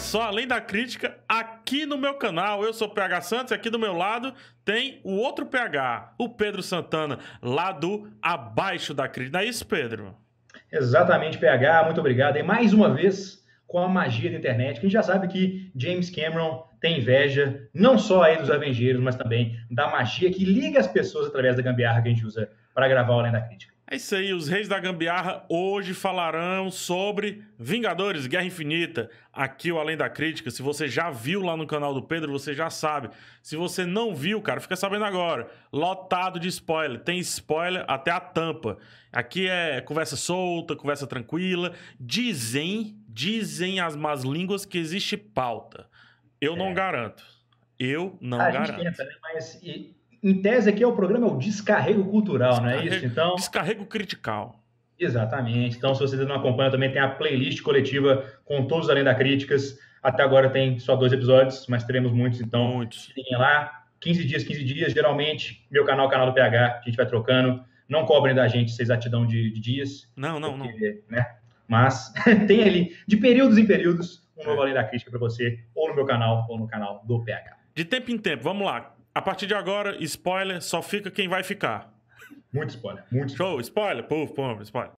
só, além da crítica, aqui no meu canal, eu sou o PH Santos, aqui do meu lado tem o outro PH, o Pedro Santana, lá do Abaixo da Crítica. Não é isso, Pedro? Exatamente, PH, muito obrigado. E mais uma vez, com a magia da internet, que a gente já sabe que James Cameron tem inveja, não só aí dos Avengers, mas também da magia que liga as pessoas através da gambiarra que a gente usa para gravar o Além da Crítica. É isso aí, os Reis da Gambiarra hoje falarão sobre Vingadores, Guerra Infinita, aqui o Além da Crítica. Se você já viu lá no canal do Pedro, você já sabe. Se você não viu, cara, fica sabendo agora. Lotado de spoiler, tem spoiler até a tampa. Aqui é conversa solta, conversa tranquila. Dizem, dizem as más línguas que existe pauta. Eu é. não garanto. Eu não a garanto. Gente né? mas em tese aqui é o programa é o descarrego cultural, descarrego, não é isso? Então, descarrego critical. Exatamente. Então, se vocês não acompanham, também tem a playlist coletiva com todos além da críticas. Até agora tem só dois episódios, mas teremos muitos, então muitos. fiquem lá. 15 dias, 15 dias, geralmente, meu canal, canal do PH, a gente vai trocando. Não cobrem da gente essa exatidão de, de dias. Não, não, porque, não. Né? Mas tem ali, de períodos em períodos, um novo é. Além da Crítica para você, ou no meu canal, ou no canal do PH. De tempo em tempo, vamos lá. A partir de agora, spoiler, só fica quem vai ficar. Muito spoiler, muito Show, spoiler, povo, povo, spoiler.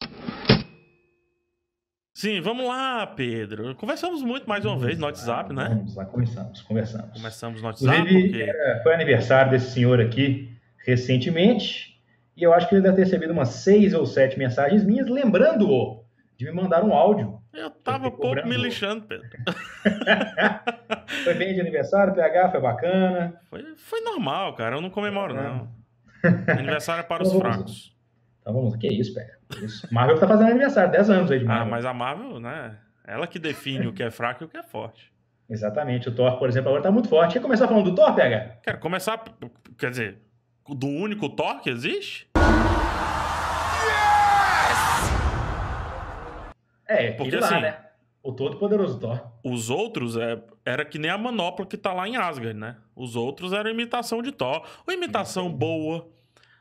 Sim, vamos lá, Pedro. Conversamos muito mais uma vamos vez no WhatsApp, né? Vamos lá, começamos, conversamos. Começamos no WhatsApp. Inclusive, porque... É, foi aniversário desse senhor aqui recentemente, e eu acho que ele deve ter recebido umas seis ou sete mensagens minhas lembrando-o de me mandar um áudio. Eu tava pouco me lixando, Pedro. foi bem de aniversário, PH, foi bacana. Foi, foi normal, cara. Eu não comemoro, é. não. Aniversário é para então, os fracos. Então vamos, que isso, PH. isso. Marvel tá fazendo aniversário, 10 anos aí de ah, Marvel. Ah, mas a Marvel, né? Ela que define o que é fraco e o que é forte. Exatamente. O Thor, por exemplo, agora tá muito forte. Quer começar falando do Thor, PH? Quero começar, quer dizer, do único Thor que existe? É, porque lá, assim, né? O todo-poderoso Thor. Os outros é, era que nem a manopla que tá lá em Asgard, né? Os outros eram imitação de Thor. uma imitação uhum. boa,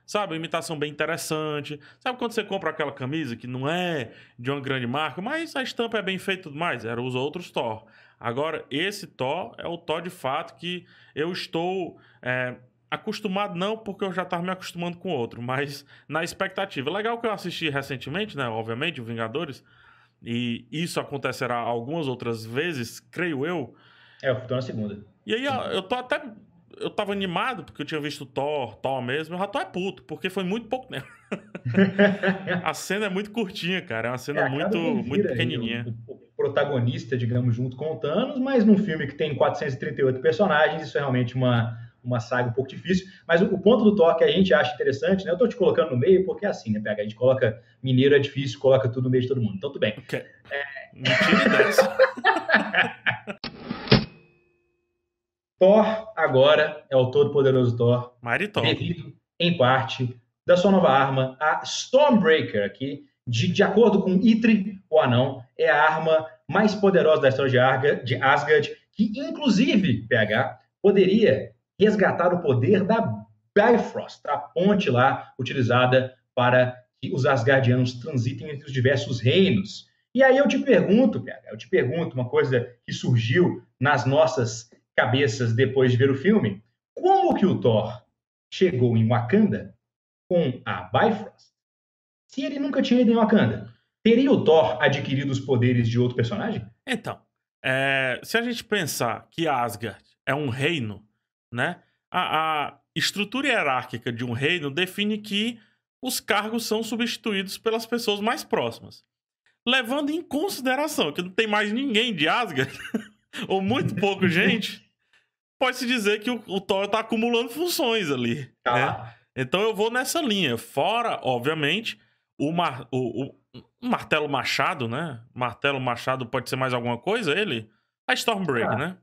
sabe? Uma imitação bem interessante. Sabe quando você compra aquela camisa que não é de uma grande marca, mas a estampa é bem feita e tudo mais? Eram os outros Thor. Agora, esse Thor é o Thor de fato que eu estou é, acostumado, não porque eu já estava me acostumando com outro, mas na expectativa. Legal que eu assisti recentemente, né? Obviamente, o Vingadores. E isso acontecerá algumas outras vezes, creio eu. É, o futuro na segunda. E aí eu tô até. Eu tava animado porque eu tinha visto Thor, Thor mesmo. Eu já tô é puto, porque foi muito pouco tempo. a cena é muito curtinha, cara. É uma cena é, muito, muito pequenininha. o, o, protagonista, digamos, junto com o Thanos, mas num filme que tem 438 personagens, isso é realmente uma uma saga um pouco difícil. Mas o, ponto do Thor que a gente acha interessante, né? Eu tô te colocando no meio porque é assim, né, PH? A gente coloca mineiro é difícil, coloca tudo no meio de todo mundo. Então, tudo bem. Okay. É... Thor agora é o todo-poderoso Thor. Mariton. Devido, em parte, da sua nova arma, a Stormbreaker, aqui, de, de acordo com Itri, o anão, é a arma mais poderosa da história de, Arga, de Asgard, que inclusive, PH, poderia resgatar o poder da Bifrost, a ponte lá utilizada para que os Asgardianos transitem entre os diversos reinos. E aí eu te pergunto, cara, eu te pergunto uma coisa que surgiu nas nossas cabeças depois de ver o filme. Como que o Thor chegou em Wakanda com a Bifrost se ele nunca tinha ido em Wakanda? Teria o Thor adquirido os poderes de outro personagem? Então, é, se a gente pensar que Asgard é um reino né? A, a estrutura hierárquica de um reino define que os cargos são substituídos pelas pessoas mais próximas. Levando em consideração que não tem mais ninguém de Asgard, ou muito pouco gente, pode-se dizer que o, o Thor está acumulando funções ali. Tá. Né? Então eu vou nessa linha. Fora, obviamente, o, mar, o, o martelo machado, né? Martelo machado pode ser mais alguma coisa, ele? A Stormbreaker ah. né?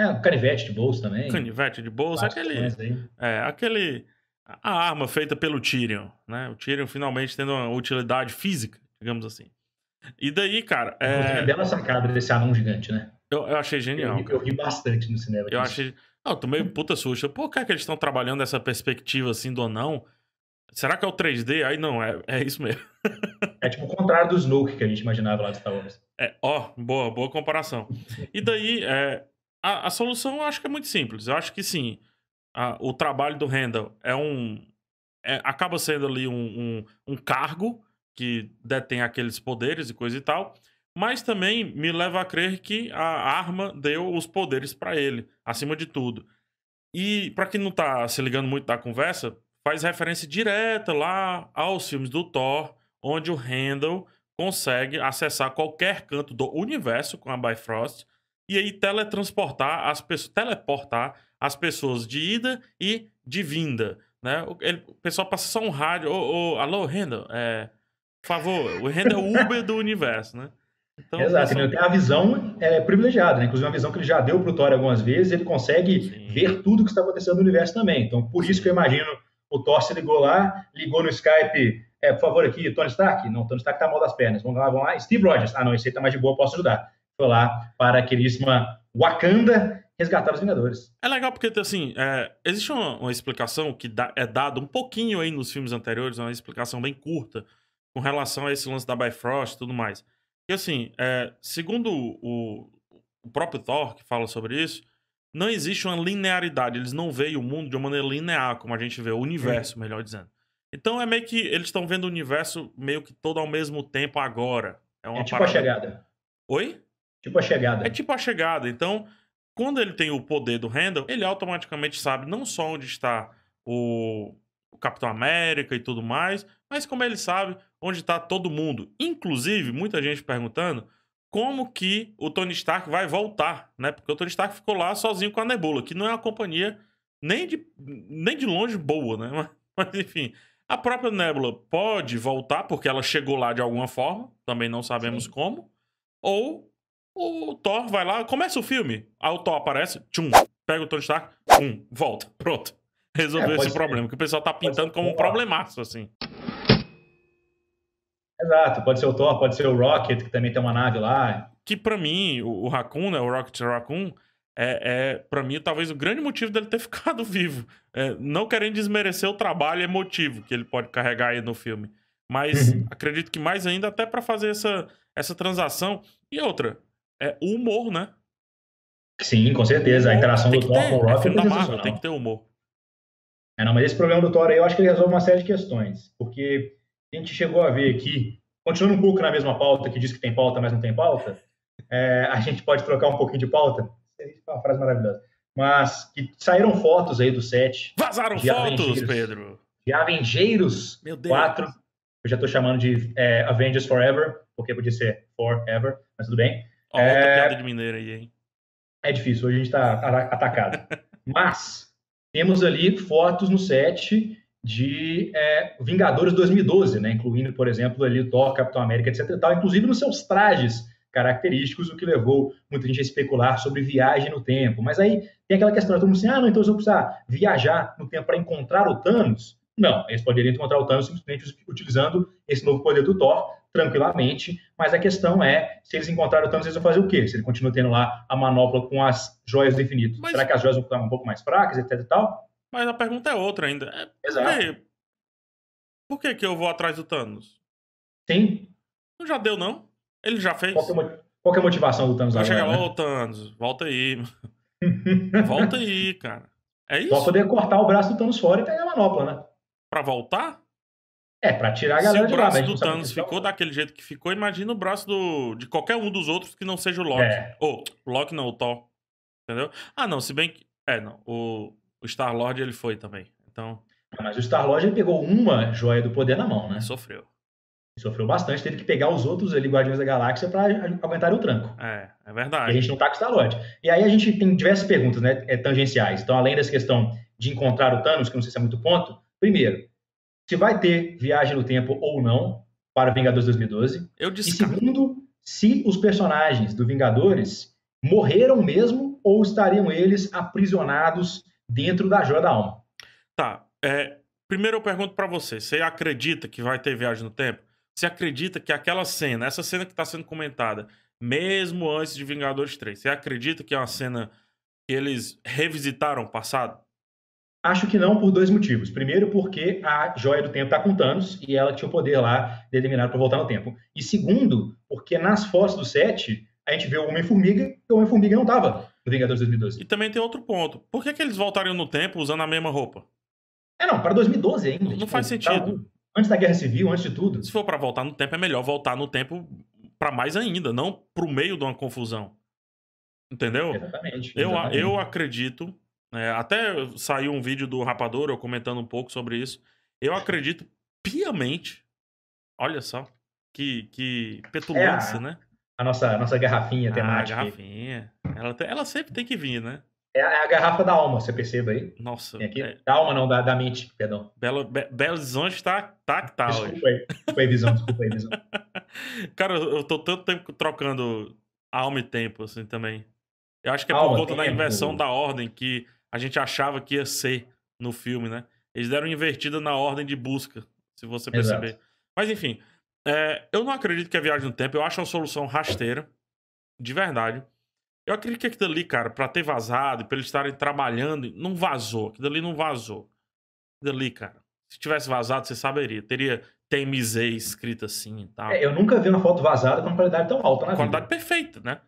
É, o canivete de bolso também. Canivete de bolso, aquele. É, aquele. A arma feita pelo Tyrion, né? O Tyrion finalmente tendo uma utilidade física, digamos assim. E daí, cara. É... Uma é- é bela sacada desse anão gigante, né? Eu, eu achei genial. Eu, eu, ri bastante no cinema. Eu achei. Não, eu tomei puta susto. Por que, é que eles estão trabalhando essa perspectiva assim do anão? Será que é o 3D? Aí não, é, é isso mesmo. é tipo o contrário do Snook que a gente imaginava lá de Star Wars. É, ó, boa, boa comparação. E daí, é, a, a, solução eu acho que é muito simples. Eu acho que sim, a, o trabalho do Handel é um. É, acaba sendo ali um, um, um, cargo que detém aqueles poderes e coisa e tal, mas também me leva a crer que a arma deu os poderes para ele, acima de tudo. E para quem não tá se ligando muito da conversa, faz referência direta lá aos filmes do Thor, onde o Handel consegue acessar qualquer canto do universo com a Bifrost e aí teletransportar as pessoas, teleportar as pessoas de ida e de vinda, né? Ele, o pessoal passa só um rádio, ô, alô, Renda, é, por favor, o Renda é o Uber do universo, né? Então, Exato, ele tem a visão é, privilegiada, né? inclusive uma visão que ele já deu para o Thor algumas vezes, ele consegue Sim. ver tudo o que está acontecendo no universo também. Então, por isso que eu imagino o Thor se ligou lá, ligou no Skype, é, por favor, aqui, Tony Stark? Não, Tony Stark tá mal das pernas. Vamos lá, vamos lá. Steve Rogers. Ah, não, esse aí está mais de boa, posso ajudar foi lá para a queridíssima Wakanda resgatar os Vingadores. É legal porque, assim, é, existe uma, uma, explicação que dá, é dada um pouquinho aí nos filmes anteriores, é uma explicação bem curta com relação a esse lance da Bifrost e tudo mais. E, assim, é, segundo o, o próprio Thor, que fala sobre isso, não existe uma linearidade. Eles não veem o mundo de uma maneira linear, como a gente vê, o universo, é. melhor dizendo. Então é meio que eles estão vendo o universo meio que todo ao mesmo tempo agora. É, uma é tipo parada... a chegada. Oi? Tipo a chegada. É tipo a chegada. Então, quando ele tem o poder do Randall ele automaticamente sabe não só onde está o, o Capitão América e tudo mais, mas como ele sabe onde está todo mundo. Inclusive, muita gente perguntando como que o Tony Stark vai voltar, né? Porque o Tony Stark ficou lá sozinho com a Nebula, que não é uma companhia nem de, nem de longe boa, né? Mas, mas enfim, a própria Nebula pode voltar porque ela chegou lá de alguma forma, também não sabemos Sim. como, ou o Thor vai lá, começa o filme. Aí o Thor aparece, tchum, pega o Tony Stark, um, volta, pronto. Resolveu é, esse ser. problema, que o pessoal tá pintando como um problemaço, assim. Exato, pode ser o Thor, pode ser o Rocket, que também tem uma nave lá. Que para mim, o, o Raccoon, né, o Rocket Raccoon, é, é para mim talvez o grande motivo dele ter ficado vivo. É, não querendo desmerecer o trabalho emotivo que ele pode carregar aí no filme. Mas uhum. acredito que mais ainda até para fazer essa, essa transação. E outra, é o humor, né? Sim, com certeza. A interação do Thor ter, com o Loki é, é Marvel, tem que ter humor. É, não, mas esse problema do Thor aí eu acho que ele resolve uma série de questões. Porque a gente chegou a ver aqui, continuando um pouco na mesma pauta, que diz que tem pauta, mas não tem pauta, é, a gente pode trocar um pouquinho de pauta. é uma frase maravilhosa. Mas que saíram fotos aí do set. Vazaram fotos, Avengers, Pedro! De Avengers 4. Eu já tô chamando de é, Avengers Forever, porque podia ser Forever, mas tudo bem. Ó, é... piada de mineiro aí, hein? É difícil, hoje a gente está atacado. Mas temos ali fotos no set de é, Vingadores 2012, né? Incluindo, por exemplo, ali o Thor, Capitão América, etc. Tal, inclusive nos seus trajes característicos, o que levou muita gente a especular sobre viagem no tempo. Mas aí tem aquela questão, todo mundo assim, ah, não, então eles vão precisar viajar no tempo para encontrar o Thanos? Não, eles poderiam encontrar o Thanos simplesmente utilizando esse novo poder do Thor, tranquilamente, mas a questão é se eles encontraram o Thanos, eles vão fazer o quê? Se ele continua tendo lá a manopla com as joias do infinito, mas... será que as joias vão ficar um pouco mais fracas, etc e tal? Mas a pergunta é outra ainda. É... Exato. Por que, que eu vou atrás do Thanos? Sim. Não já deu, não? Ele já fez. Qual que é, mo... Qual que é a motivação do Thanos vai agora? Chega, né? Thanos, volta aí. volta aí, cara. É isso? Só poder cortar o braço do Thanos fora e pegar a manopla, né? Pra voltar? É, pra tirar a galera Se o braço do Thanos ficou daquele jeito que ficou, imagina o braço do, de qualquer um dos outros que não seja o Loki. É. Ou, oh, Loki não, o Thor. Entendeu? Ah, não, se bem que... É, não. O, o Star-Lord, ele foi também. Então... Ah, mas o Star-Lord, ele pegou uma joia do poder na mão, né? Sofreu. Sofreu bastante, teve que pegar os outros ali, Guardiões da Galáxia, para aguentar o tranco. É, é verdade. E a gente não tá com o Star-Lord. E aí a gente tem diversas perguntas, né, é, tangenciais. Então, além dessa questão de encontrar o Thanos, que não sei se é muito ponto, primeiro, se vai ter viagem no tempo ou não para Vingadores 2012. Eu descarto. E segundo, se os personagens do Vingadores morreram mesmo ou estariam eles aprisionados dentro da Joia da Alma. Tá. É, primeiro eu pergunto para você, você acredita que vai ter viagem no tempo? Você acredita que aquela cena, essa cena que está sendo comentada, mesmo antes de Vingadores 3, você acredita que é uma cena que eles revisitaram o passado? Acho que não por dois motivos. Primeiro, porque a joia do tempo está com Thanos e ela tinha o poder lá determinado para voltar no tempo. E segundo, porque nas fotos do set a gente vê o Homem-Formiga e o Homem-Formiga não estava no Vingadores 2012. E também tem outro ponto. Por que, que eles voltariam no tempo usando a mesma roupa? É, não, para 2012 ainda. Não tipo, faz tá sentido. Tá, antes da Guerra Civil, antes de tudo. Se for para voltar no tempo, é melhor voltar no tempo para mais ainda, não para o meio de uma confusão. Entendeu? Exatamente. Eu, exatamente. eu acredito é, até saiu um vídeo do Rapador eu comentando um pouco sobre isso. Eu acredito piamente, olha só, que, que petulância, é a, né? A nossa, a nossa garrafinha ah, temática. A garrafinha. Ela, ela sempre tem que vir, né? É a, é a garrafa da alma, você perceba aí. Nossa. aqui, é... Da alma não, da, da mente, perdão. Belo, be, Belo tá, tá que tá desculpa hoje. Aí, desculpa aí, visão, desculpa aí, visão. Cara, eu tô tanto tempo trocando alma e tempo, assim, também. Eu acho que é por alma, conta tempo. da inversão da ordem que a gente achava que ia ser no filme, né? Eles deram invertida na ordem de busca, se você perceber. Exato. Mas enfim, é, eu não acredito que a viagem no tempo. Eu acho uma solução rasteira, de verdade. Eu acredito que aquilo ali, cara, pra ter vazado, pra eles estarem trabalhando, não vazou. Aquilo ali não vazou. Aquilo ali, cara, se tivesse vazado, você saberia. Teria TMZ escrito assim e tal. É, eu nunca vi uma foto vazada com uma qualidade tão alta na Qualidade vida. perfeita, né?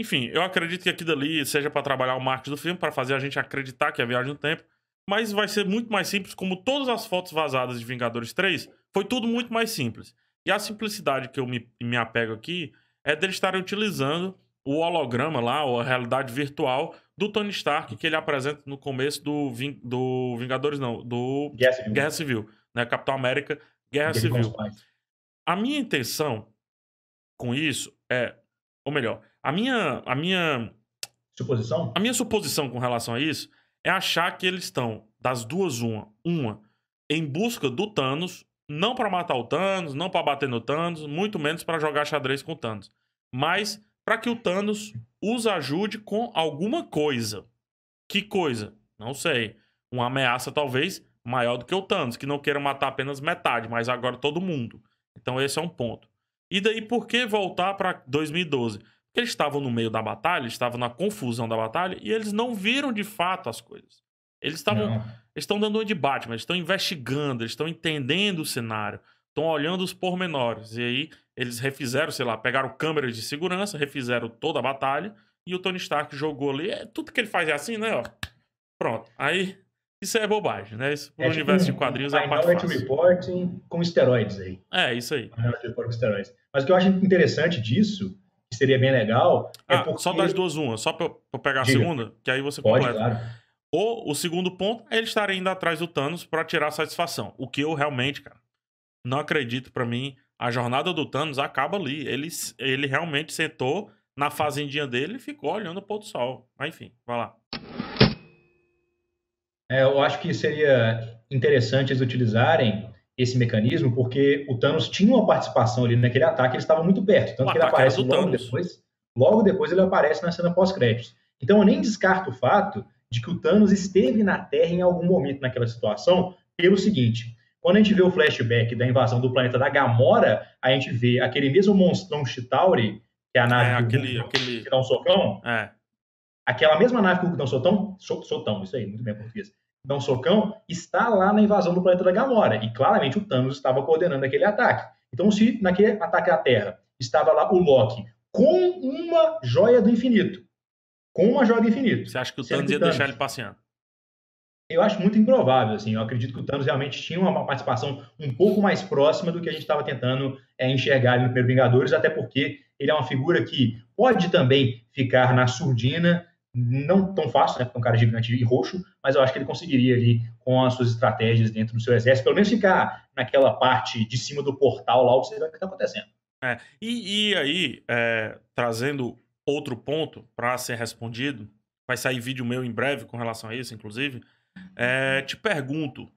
Enfim, eu acredito que aquilo ali seja para trabalhar o marketing do filme, para fazer a gente acreditar que é viagem no tempo. Mas vai ser muito mais simples, como todas as fotos vazadas de Vingadores 3, foi tudo muito mais simples. E a simplicidade que eu me, me apego aqui é deles estarem utilizando o holograma lá, ou a realidade virtual do Tony Stark, que ele apresenta no começo do, Ving, do Vingadores, não, do Guerra Civil, Guerra Civil né? Capitão América, Guerra Civil. A minha intenção com isso é, ou melhor, a minha, a minha suposição? A minha suposição com relação a isso é achar que eles estão das duas uma, uma em busca do Thanos, não para matar o Thanos, não para bater no Thanos, muito menos para jogar xadrez com o Thanos, mas para que o Thanos os ajude com alguma coisa. Que coisa? Não sei. Uma ameaça talvez maior do que o Thanos, que não queira matar apenas metade, mas agora todo mundo. Então esse é um ponto. E daí por que voltar para 2012? Eles estavam no meio da batalha, estavam na confusão da batalha e eles não viram de fato as coisas. Eles estavam estão dando um debate, mas estão investigando, estão entendendo o cenário, estão olhando os pormenores. E aí eles refizeram, sei lá, pegaram câmeras de segurança, refizeram toda a batalha e o Tony Stark jogou ali. É, tudo que ele faz é assim, né? Ó. Pronto. Aí isso é bobagem, né? Isso pro é, tipo universo tipo, de quadrinhos é a parte fácil. reporting com esteroides aí. É, isso aí. Minority report com esteroides. Mas o que eu acho interessante disso seria bem legal. É ah, é porque... Só das duas uma, só para pegar Diga. a segunda, que aí você Pode, Claro. Ou o segundo ponto é ele estar ainda atrás do Thanos para tirar satisfação. O que eu realmente, cara, não acredito para mim. A jornada do Thanos acaba ali. Ele, ele realmente sentou na fazendinha dele e ficou olhando o pôr do sol. Mas enfim, vai lá. É, eu acho que seria interessante eles utilizarem esse mecanismo, porque o Thanos tinha uma participação ali naquele ataque, ele estava muito perto, tanto o que ele aparece logo Thanos. depois, logo depois ele aparece na cena pós-créditos. Então eu nem descarto o fato de que o Thanos esteve na Terra em algum momento naquela situação, pelo seguinte, quando a gente vê o flashback da invasão do planeta da Gamora, a gente vê aquele mesmo monstrão Chitauri, que é a é, nave é, aquele, aquele... que dá um socão, é. aquela mesma nave que o dá um sotão, sotão, isso aí, muito bem português, dá um socão, está lá na invasão do planeta da Gamora. E claramente o Thanos estava coordenando aquele ataque. Então, se naquele ataque à Terra estava lá o Loki com uma joia do infinito, com uma joia do infinito. Você acha que o Thanos, que Thanos ia deixar ele passeando? Eu acho muito improvável, assim. Eu acredito que o Thanos realmente tinha uma participação um pouco mais próxima do que a gente estava tentando é, enxergar ali no primeiro Vingadores, até porque ele é uma figura que pode também ficar na surdina não tão fácil, né? Porque é um cara gigante e roxo, mas eu acho que ele conseguiria ali, com as suas estratégias dentro do seu exército, pelo menos ficar naquela parte de cima do portal lá, o que está acontecendo. É, e, e aí, é, trazendo outro ponto para ser respondido, vai sair vídeo meu em breve com relação a isso, inclusive. É, te pergunto,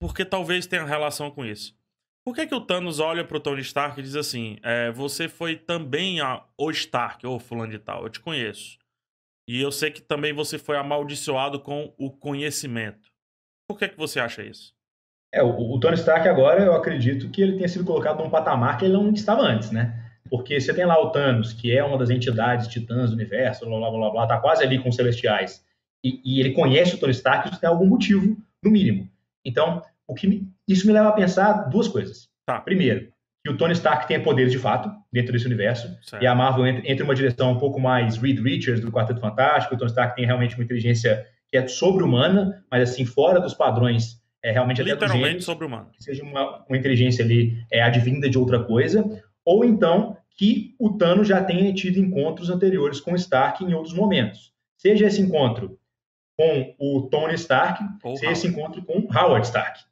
porque talvez tenha relação com isso. Por que, que o Thanos olha pro Tony Stark e diz assim: é, Você foi também a, o Stark, ou Fulano de Tal, eu te conheço. E eu sei que também você foi amaldiçoado com o conhecimento. Por que, que você acha isso? É, o, o Tony Stark agora, eu acredito que ele tenha sido colocado num patamar que ele não estava antes, né? Porque você tem lá o Thanos, que é uma das entidades titãs do universo, blá blá blá blá, tá quase ali com os celestiais. E, e ele conhece o Tony Stark, isso tem algum motivo, no mínimo. Então, o que me, isso me leva a pensar duas coisas. Tá. Primeiro, que o Tony Stark tenha poderes de fato dentro desse universo. Certo. E a Marvel entra, entra em uma direção um pouco mais Reed Richards do Quarteto Fantástico. O Tony Stark tem realmente uma inteligência que é sobre-humana, mas assim, fora dos padrões, é realmente Literalmente sobre-humana. Que seja uma, uma, inteligência ali é, advinda de outra coisa. Ou então que o Thanos já tenha tido encontros anteriores com o Stark em outros momentos. Seja esse encontro com o Tony Stark, Ou seja Howard. esse encontro com Howard Stark.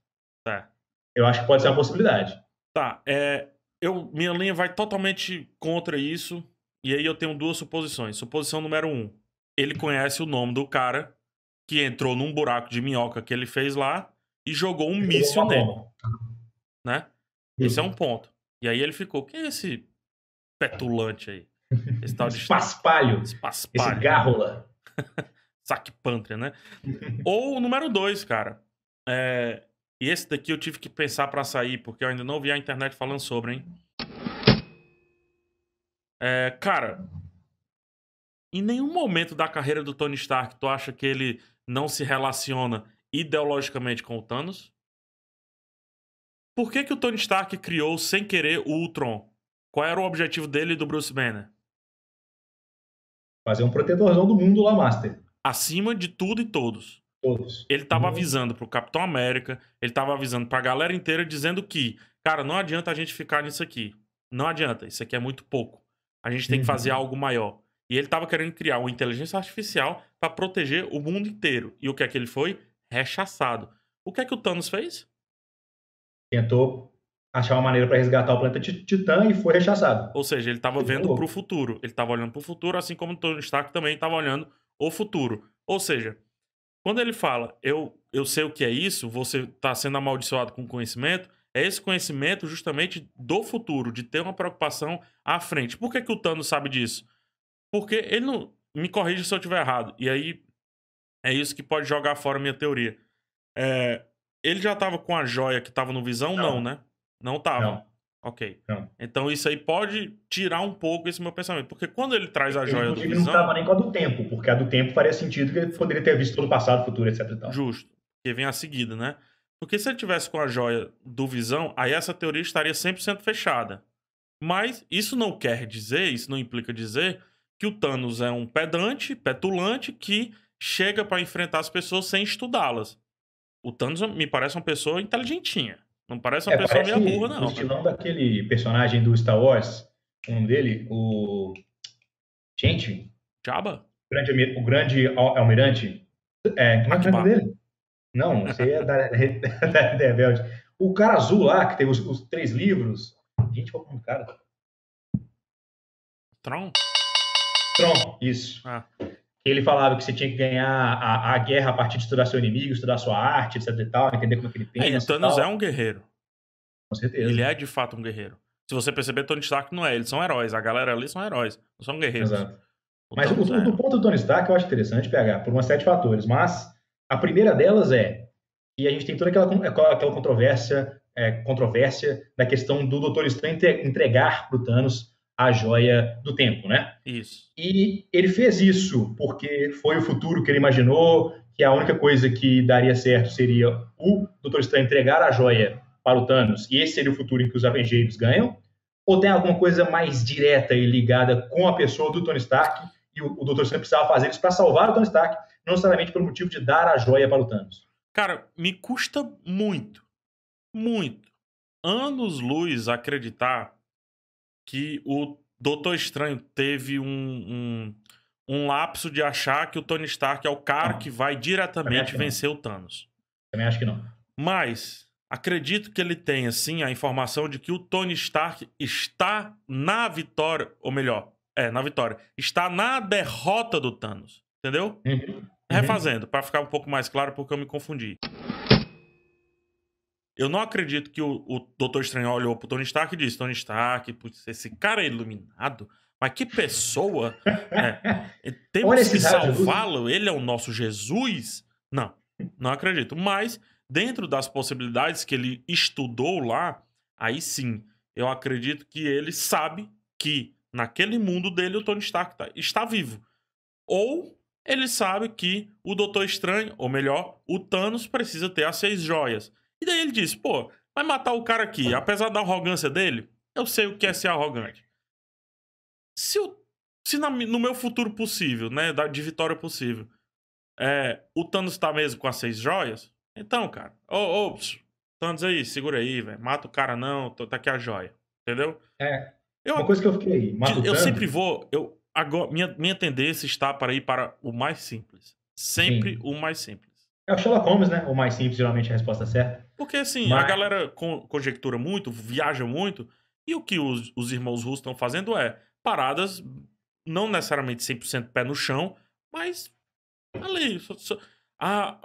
Eu acho que pode ser uma possibilidade. Tá, é, eu, minha linha vai totalmente contra isso. E aí eu tenho duas suposições. Suposição número um: ele conhece o nome do cara que entrou num buraco de minhoca que ele fez lá e jogou um míssil nele. Né? Esse é um uhum. ponto. E aí ele ficou: quem é esse petulante aí? Esse tal de. Espaspalho. Espaspalho. Esse gárrula. Saque pântria, né? Ou número dois, cara. É, e esse daqui eu tive que pensar para sair, porque eu ainda não vi a internet falando sobre, hein? É, cara, em nenhum momento da carreira do Tony Stark tu acha que ele não se relaciona ideologicamente com o Thanos? Por que, que o Tony Stark criou sem querer o Ultron? Qual era o objetivo dele e do Bruce Banner? Fazer um protetorzão do mundo lá, Master. Acima de tudo e todos. Todos. Ele estava uhum. avisando para o Capitão América, ele estava avisando para a galera inteira, dizendo que, cara, não adianta a gente ficar nisso aqui. Não adianta, isso aqui é muito pouco. A gente tem uhum. que fazer uhum. algo maior. E ele estava querendo criar uma inteligência artificial para proteger o mundo inteiro. E o que é que ele foi? Rechaçado. O que é que o Thanos fez? Tentou achar uma maneira para resgatar o planeta Titã e foi rechaçado. Ou seja, ele estava vendo para o futuro. Ele estava olhando para o futuro, assim como o Tony Stark também estava olhando o futuro. Ou seja, quando ele fala, eu, eu sei o que é isso, você está sendo amaldiçoado com conhecimento, é esse conhecimento justamente do futuro, de ter uma preocupação à frente. Por que, que o Thanos sabe disso? Porque ele não. Me corrija se eu estiver errado. E aí é isso que pode jogar fora a minha teoria. É, ele já estava com a joia que estava no Visão? Não, não né? Não estava. Ok. Não. Então isso aí pode tirar um pouco esse meu pensamento, porque quando ele traz a joia do visão... não estava nem com a do tempo, porque a do tempo faria sentido que ele poderia ter visto todo o passado, futuro, etc. Justo. Porque vem a seguida, né? Porque se ele tivesse com a joia do visão, aí essa teoria estaria 100% fechada. Mas isso não quer dizer, isso não implica dizer que o Thanos é um pedante, petulante, que chega para enfrentar as pessoas sem estudá-las. O Thanos me parece uma pessoa inteligentinha. Não parece uma é, pessoa meio burra, não. O estilão daquele personagem do Star Wars, o dele, o. Gente. Jabba? Grande, o grande almirante. É, como é que é o nome dele? Não, você é da, da, O cara azul lá, que tem os, os três livros. Gente, qual é o cara? Tron? Tron, isso. Ah ele falava que você tinha que ganhar a, a guerra a partir de estudar seu inimigo, estudar sua arte, etc e tal, entender como é que ele pensa. É, Thanos é um guerreiro. Com certeza. Ele é de fato um guerreiro. Se você perceber, Tony Stark não é, eles são heróis. A galera ali são heróis, não são guerreiros. Exato. O mas o, é... o, ponto do Tony Stark eu acho interessante, PH, por umas sete fatores. Mas a primeira delas é e a gente tem toda é, aquela, aquela controvérsia, é, controvérsia da questão do Doutor Estranho entregar o Thanos a joia do tempo, né? Isso. E ele fez isso porque foi o futuro que ele imaginou, que a única coisa que daria certo seria o Doutor Estranho entregar a joia para o Thanos, e esse seria o futuro em que os Avengers ganham, ou tem alguma coisa mais direta e ligada com a pessoa do Tony Stark, e o, o Doutor Estranho precisava fazer isso para salvar o Tony Stark, não necessariamente pelo motivo de dar a joia para o Thanos. Cara, me custa muito, muito, anos-luz acreditar que o Doutor Estranho teve um, um, um, lapso de achar que o Tony Stark é o cara não. que vai diretamente vencer não. o Thanos. Também acho que não. Mas acredito que ele tenha, sim, a informação de que o Tony Stark está na vitória, ou melhor, é, na vitória, está na derrota do Thanos, entendeu? Uhum. uhum. Refazendo, para ficar um pouco mais claro, porque eu me confundi. Eu não acredito que o, o Doutor Estranho olhou pro Tony Stark e disse: Tony Stark, putz, esse cara é iluminado, mas que pessoa. é, temos Olha que salvá-lo, ele é o nosso Jesus. Não, não acredito. Mas, dentro das possibilidades que ele estudou lá, aí sim, eu acredito que ele sabe que naquele mundo dele o Tony Stark tá, está vivo. Ou ele sabe que o Doutor Estranho, ou melhor, o Thanos precisa ter as seis joias. E daí ele disse: pô, vai matar o cara aqui. Apesar da arrogância dele, eu sei o que é ser arrogante. Se, eu, se na, no meu futuro possível, né, de vitória possível, é, o Thanos tá mesmo com as seis joias, então, cara, ô, ô, Thanos aí, segura aí, velho. Mata o cara não, tô, tá aqui a joia. Entendeu? É. Eu, uma coisa que eu fiquei. Mata eu sempre vou. Eu, agora, minha, minha tendência está para ir para o mais simples. Sempre Sim. o mais simples. É o Sherlock Holmes, né? O mais simples geralmente é a resposta certa. Porque assim, Mas... a galera conjectura muito, viaja muito, e o que os, os irmãos russos estão fazendo é paradas, não necessariamente 100% pé no chão, mas ali, só, só,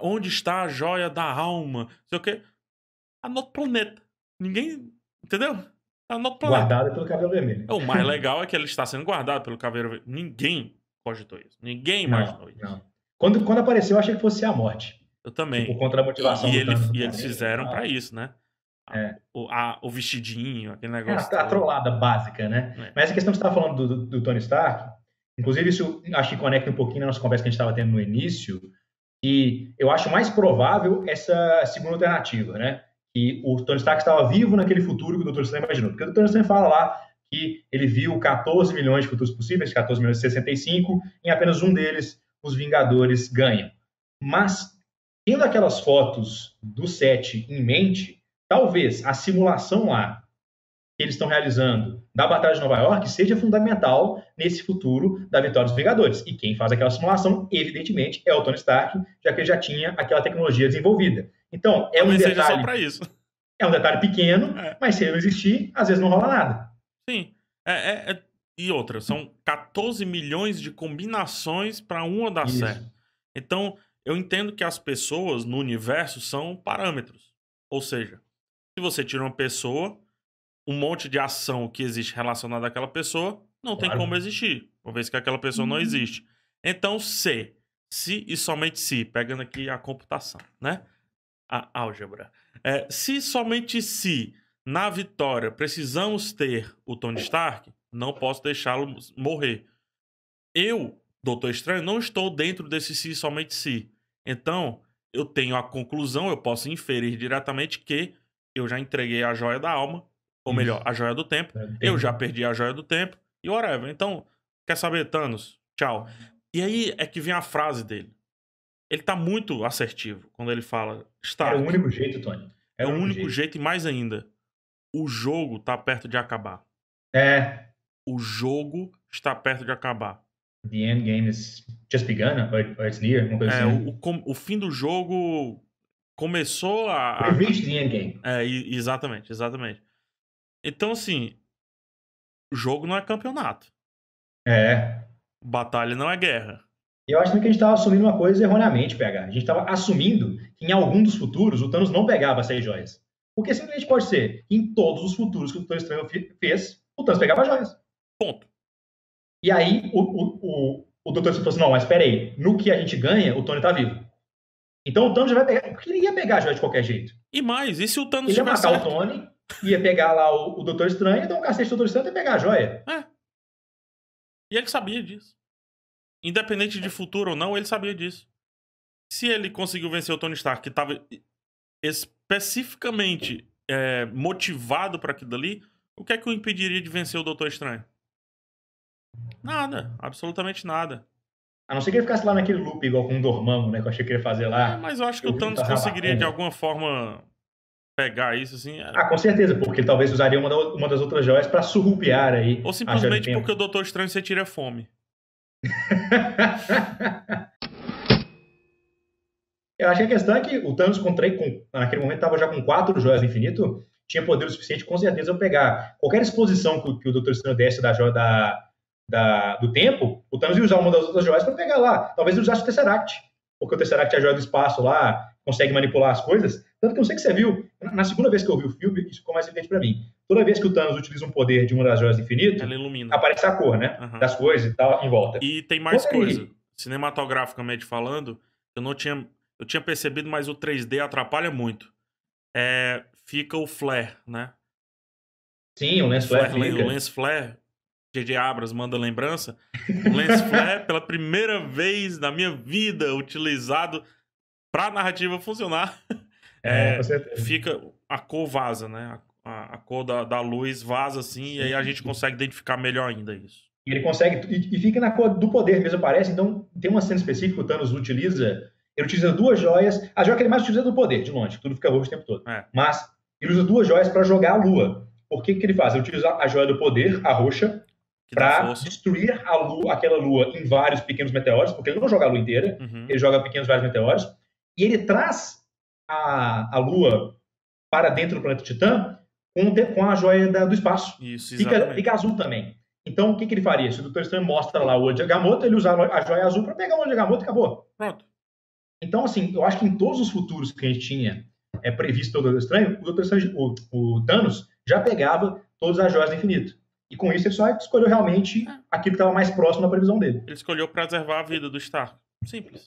onde está a joia da alma, sei o quê, a nosso planeta. Ninguém, entendeu? A nosso planeta. Guardada pelo cabelo vermelho. O mais legal é que ele está sendo guardado pelo cabelo vermelho. Ninguém cogitou isso. Ninguém imaginou não, isso. Não. Quando, quando apareceu, eu achei que fosse a morte. Eu também. Tipo, contra a motivação. E, ele, e eles fizeram para isso, né? É. O, a, o, vestidinho, aquele negócio. É, a, a trollada básica, né? É. Mas a questão que você estava tá falando do, do, Tony Stark, inclusive isso acho que conecta um pouquinho na nossa conversa que a gente estava tendo no início, e eu acho mais provável essa segunda alternativa, né? Que o Tony Stark estava vivo naquele futuro que o Dr. Stan imaginou. Porque o Dr. Stan fala lá que ele viu 14 milhões de futuros possíveis, 14 milhões e 65, em apenas um deles os Vingadores ganham. Mas tendo aquelas fotos do set em mente, talvez a simulação lá que eles estão realizando da Batalha de Nova York seja fundamental nesse futuro da vitória dos Vingadores. E quem faz aquela simulação, evidentemente, é o Tony Stark, já que ele já tinha aquela tecnologia desenvolvida. Então, é um detalhe... Seja só isso. É um detalhe pequeno, é. mas se ele não existir, às vezes não rola nada. Sim. É, é, é e outra, são 14 milhões de combinações para uma dar certo. Então, eu entendo que as pessoas no universo são parâmetros. Ou seja, se você tira uma pessoa, um monte de ação que existe relacionada àquela pessoa não claro. tem como existir, uma vez que aquela pessoa hum. não uhum. existe. Então, se, se e somente se, pegando aqui a computação, né? A álgebra. É, se somente se na vitória precisamos ter o Tony Stark, não posso deixá-lo morrer. Eu, Doutor Estranho, não estou dentro desse se somente se. Então, eu tenho a conclusão, eu posso inferir diretamente que eu já entreguei a joia da alma, ou melhor, uhum. a joia do tempo, é, eu já perdi a joia do tempo, e whatever. Então, quer saber, Thanos? Tchau. E aí é que vem a frase dele. Ele tá muito assertivo quando ele fala. é o único jeito, Tony. É, é o único jeito. jeito, e mais ainda. O jogo tá perto de acabar. É. O jogo está perto de acabar the end game is just begun, or, or it's near. é, assim. o, o, fim do jogo começou a. a... We reached the end game. É, exatamente, exatamente. Então, assim, o jogo não é campeonato. É. Batalha não é guerra. Eu acho que a gente estava assumindo uma coisa erroneamente, PH. A gente estava assumindo que em algum dos futuros o Thanos não pegava seis joias. Porque simplesmente pode ser, em todos os futuros que o Doutor Estranho fez, o Thanos pegava joias. Ponto. E aí o, o, o, o doutor falou assim, não, mas peraí, no que a gente ganha, o Tony tá vivo. Então o Thanos já vai pegar, porque ele ia pegar a joia de qualquer jeito. E mais, e se o Thanos Ele ia matar certo? o Tony, ia pegar lá o, o Doutor Estranho, então o cacete do Doutor Estranho ia pegar a joia. É. E ele sabia disso. Independente de futuro ou não, ele sabia disso. Se ele conseguiu vencer o Tony Stark, que estava especificamente é, motivado para aquilo ali, o que é que o impediria de vencer o Doutor Estranho? Nada, absolutamente nada. A não ser que ele ficasse lá naquele loop igual com o Dormammu, né? Que eu achei que ele ia fazer lá. É, mas eu acho que eu o Thanos conseguiria de alguma forma pegar isso, assim. É... Ah, com certeza, porque ele talvez usaria uma, da, uma das outras joias para surrupiar aí. Ou simplesmente porque o Doutor Estranho você tira fome. eu acho que a questão é que o Thanos contra com, naquele momento estava já com quatro joias do infinito, tinha poder o suficiente com certeza eu pegar qualquer exposição que, que o Doutor Estranho desse da joia da da, do tempo, o Thanos ia usar uma das outras joias para pegar lá. Talvez ele usasse o Tesseract, porque o Tesseract é a joia do espaço lá, consegue manipular as coisas. Tanto que eu não sei que você viu, na segunda vez que eu vi o filme, isso ficou mais evidente para mim. Toda vez que o Thanos utiliza um poder de uma das joias do infinito, aparece a cor, né? Uhum. Das coisas e tal, em volta. E tem mais coisa. Cinematograficamente falando, eu não tinha. Eu tinha percebido, mas o 3D atrapalha muito. É, fica o flare, né? Sim, o lens flare. o lens flare GG Abras manda lembrança. O Lens Flare, pela primeira vez na minha vida, utilizado para a narrativa funcionar. É, é fica a cor vaza, né? A, a cor da, da, luz vaza assim, Sim. e aí a gente consegue identificar melhor ainda isso. E ele consegue, e, e, fica na cor do poder mesmo, parece. Então, tem uma cena específica que o Thanos utiliza. Ele utiliza duas joias. A joia que ele mais utiliza é do poder, de longe, tudo fica roxo o tempo todo. É. Mas ele usa duas joias para jogar a lua. Por que, que ele faz? Ele utiliza a joia do poder, a roxa, para destruir a lua, aquela lua em vários pequenos meteoros, porque ele não joga a lua inteira, uhum. ele joga pequenos vários meteoros, e ele traz a, a lua para dentro do planeta Titã com, com a joia da, do espaço. Isso, fica, fica, azul também. Então, o que, que ele faria? Se o Dr. Strange mostra lá o olho de Agamotto, ele usa a joia azul para pegar o olho de Agamotto e acabou. Pronto. Então, assim, eu acho que em todos os futuros que a gente tinha é previsto o Doutor Estranho, o, o, o Thanos já pegava todas as joias do infinito. E com isso ele só escolheu realmente ah. aquilo que estava mais próximo da previsão dele. Ele escolheu preservar a vida do Stark. Simples.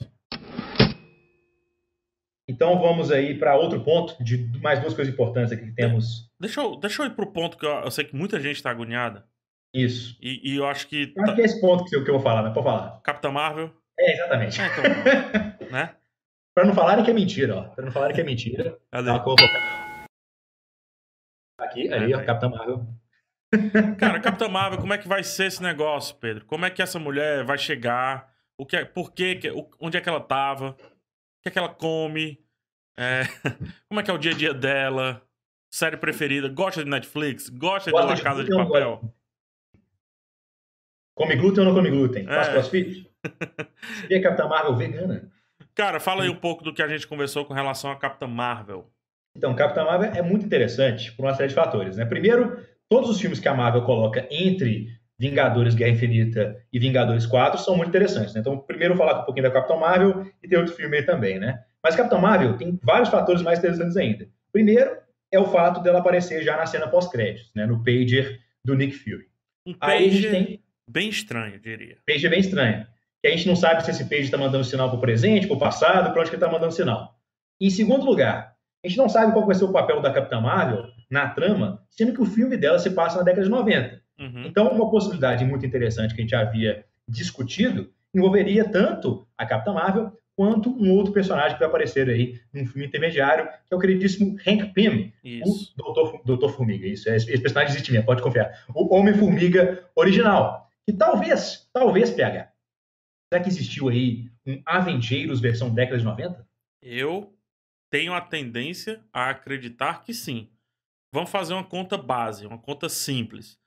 Então vamos aí para outro ponto de mais duas coisas importantes aqui que temos. Deixa eu, deixa eu ir para o ponto que eu, eu, sei que muita gente está agoniada. Isso. E, e, eu acho que. Eu acho tá que é esse ponto que eu, que eu vou falar, né? Pode falar. Capitã Marvel. É, exatamente. É, então, né? Para não falarem que é mentira, ó. Para não falarem que é mentira. Tá, aqui, é, ali, é, ó, Capitã Marvel. Cara, Capitão Marvel, como é que vai ser esse negócio, Pedro? Como é que essa mulher vai chegar? O que é, por que, onde é que ela tava? O que é que ela come? É, como é que é o dia a dia dela? Série preferida? Gosta de Netflix? Gosta de uma Casa de, Papel? Come glúten ou não come glúten? É. Faz crossfit? a Capitã Marvel vegana? Cara, fala aí hum. um pouco do que a gente conversou com relação a Capitã Marvel. Então, Capitã Marvel é muito interessante por uma série de fatores. Né? Primeiro, todos os filmes que a Marvel coloca entre Vingadores Guerra Infinita e Vingadores 4 são muito interessantes. Né? Então, primeiro eu vou falar um pouquinho da Capitão Marvel e tem outro filme aí também, né? Mas Capitão Marvel tem vários fatores mais interessantes ainda. Primeiro é o fato dela aparecer já na cena pós-créditos, né? No pager do Nick Fury. Um pager tem... bem estranho, diria. Pager bem estranho. E a gente não sabe se esse pager está mandando sinal para o presente, para o passado, para onde que está mandando sinal. Em segundo lugar, a gente não sabe qual vai ser o papel da Capitã Marvel na trama, sendo que o filme dela se passa na década de 90. Uhum. Então, uma possibilidade muito interessante que a gente havia discutido envolveria tanto a Capitã Marvel quanto um outro personagem que vai aparecer aí num filme intermediário, que é o queridíssimo Hank Pym, isso. o Doutor, Doutor Formiga. Isso, esse personagem existe mesmo, pode confiar. O Homem-Formiga original. E talvez, talvez, PH, será que existiu aí um Avengers versão década de 90? Eu tenho a tendência a acreditar que sim. Vamos fazer uma conta base, uma conta simples.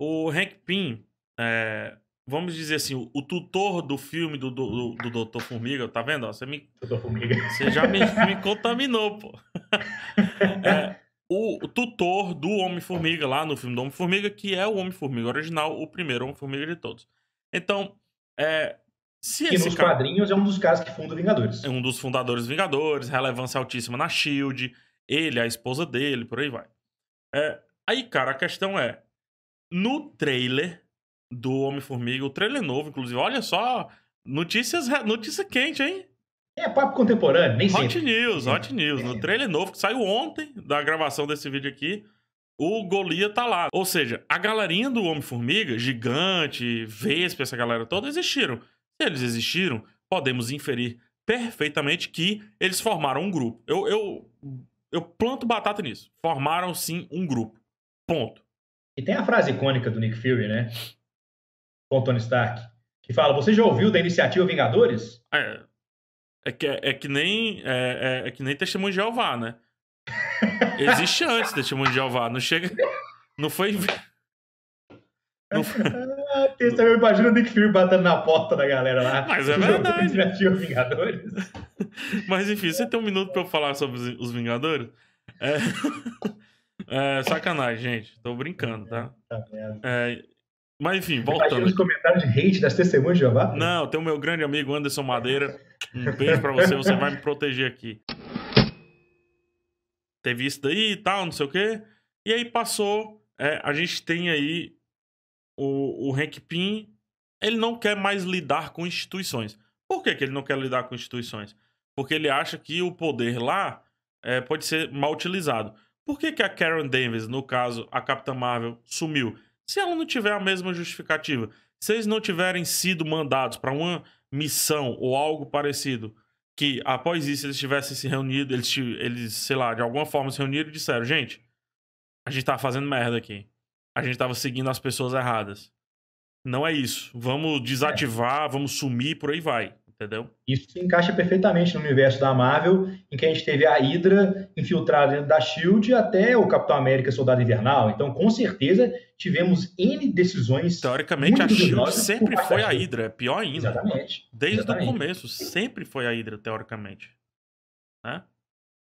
O Hank Pym, é, vamos dizer assim, o, o, tutor do filme do, do, do Doutor Formiga, tá vendo? Você, me, você já me, me contaminou, pô. É, o tutor do Homem-Formiga lá no filme do Homem-Formiga, que é o Homem-Formiga original, o primeiro Homem-Formiga de todos. Então, é, se que nos cara... quadrinhos é um dos caras que funda Vingadores. É um dos fundadores Vingadores, relevância altíssima na SHIELD, ele, a esposa dele, por aí vai. É, aí, cara, a questão é: no trailer do Homem-Formiga, o trailer novo, inclusive, olha só, notícias, notícia quente, hein? É papo contemporâneo, nem Hot sempre. News, Hot News. No trailer novo que saiu ontem da gravação desse vídeo aqui, o Golia tá lá. Ou seja, a galerinha do Homem-Formiga, gigante, Vespa, essa galera toda, existiram. Se eles existiram, podemos inferir perfeitamente que eles formaram um grupo. Eu, eu eu planto batata nisso. Formaram sim um grupo. Ponto. E tem a frase icônica do Nick Fury, né? Com Tony Stark. Que fala: Você já ouviu da iniciativa Vingadores? É. É que, é, que nem é, é, é que nem testemunho de Jeová, né? Existe antes testemunho de Jeová. Não chega. Não foi. Não foi... Você também imagina o Nick Fury batendo na porta da galera lá. Mas é verdade. Já tinha os Vingadores. Mas enfim, você tem um minuto pra eu falar sobre os Vingadores? É... É, sacanagem, gente. Tô brincando, tá? Tá merda. É... Mas enfim, voltando. Imagina os comentários de hate das testemunhas de Jeová? Não, tem o meu grande amigo Anderson Madeira. Um beijo pra você, você vai me proteger aqui. Teve isso daí e tal, não sei o quê. E aí passou. É, a gente tem aí o, o Hank Pym, ele não quer mais lidar com instituições. Por que, que ele não quer lidar com instituições? Porque ele acha que o poder lá é, pode ser mal utilizado. Por que, que a Karen Davis, no caso, a Capitã Marvel, sumiu? Se ela não tiver a mesma justificativa, se eles não tiverem sido mandados para uma missão ou algo parecido, que após isso eles tivessem se reunido, eles, eles, sei lá, de alguma forma se reuniram e disseram: gente, a gente tá fazendo merda aqui a gente estava seguindo as pessoas erradas. Não é isso. Vamos é. desativar, é. vamos sumir, por aí vai. Entendeu? Isso se encaixa perfeitamente no universo da Marvel, em que a gente teve a Hydra infiltrada dentro da Shield até o Capitão América Soldado Invernal. Então, com certeza, tivemos N decisões. Teoricamente, a Shield sempre foi a Hydra, é pior ainda. Exatamente. Desde o começo, sempre foi a Hydra, teoricamente. Né?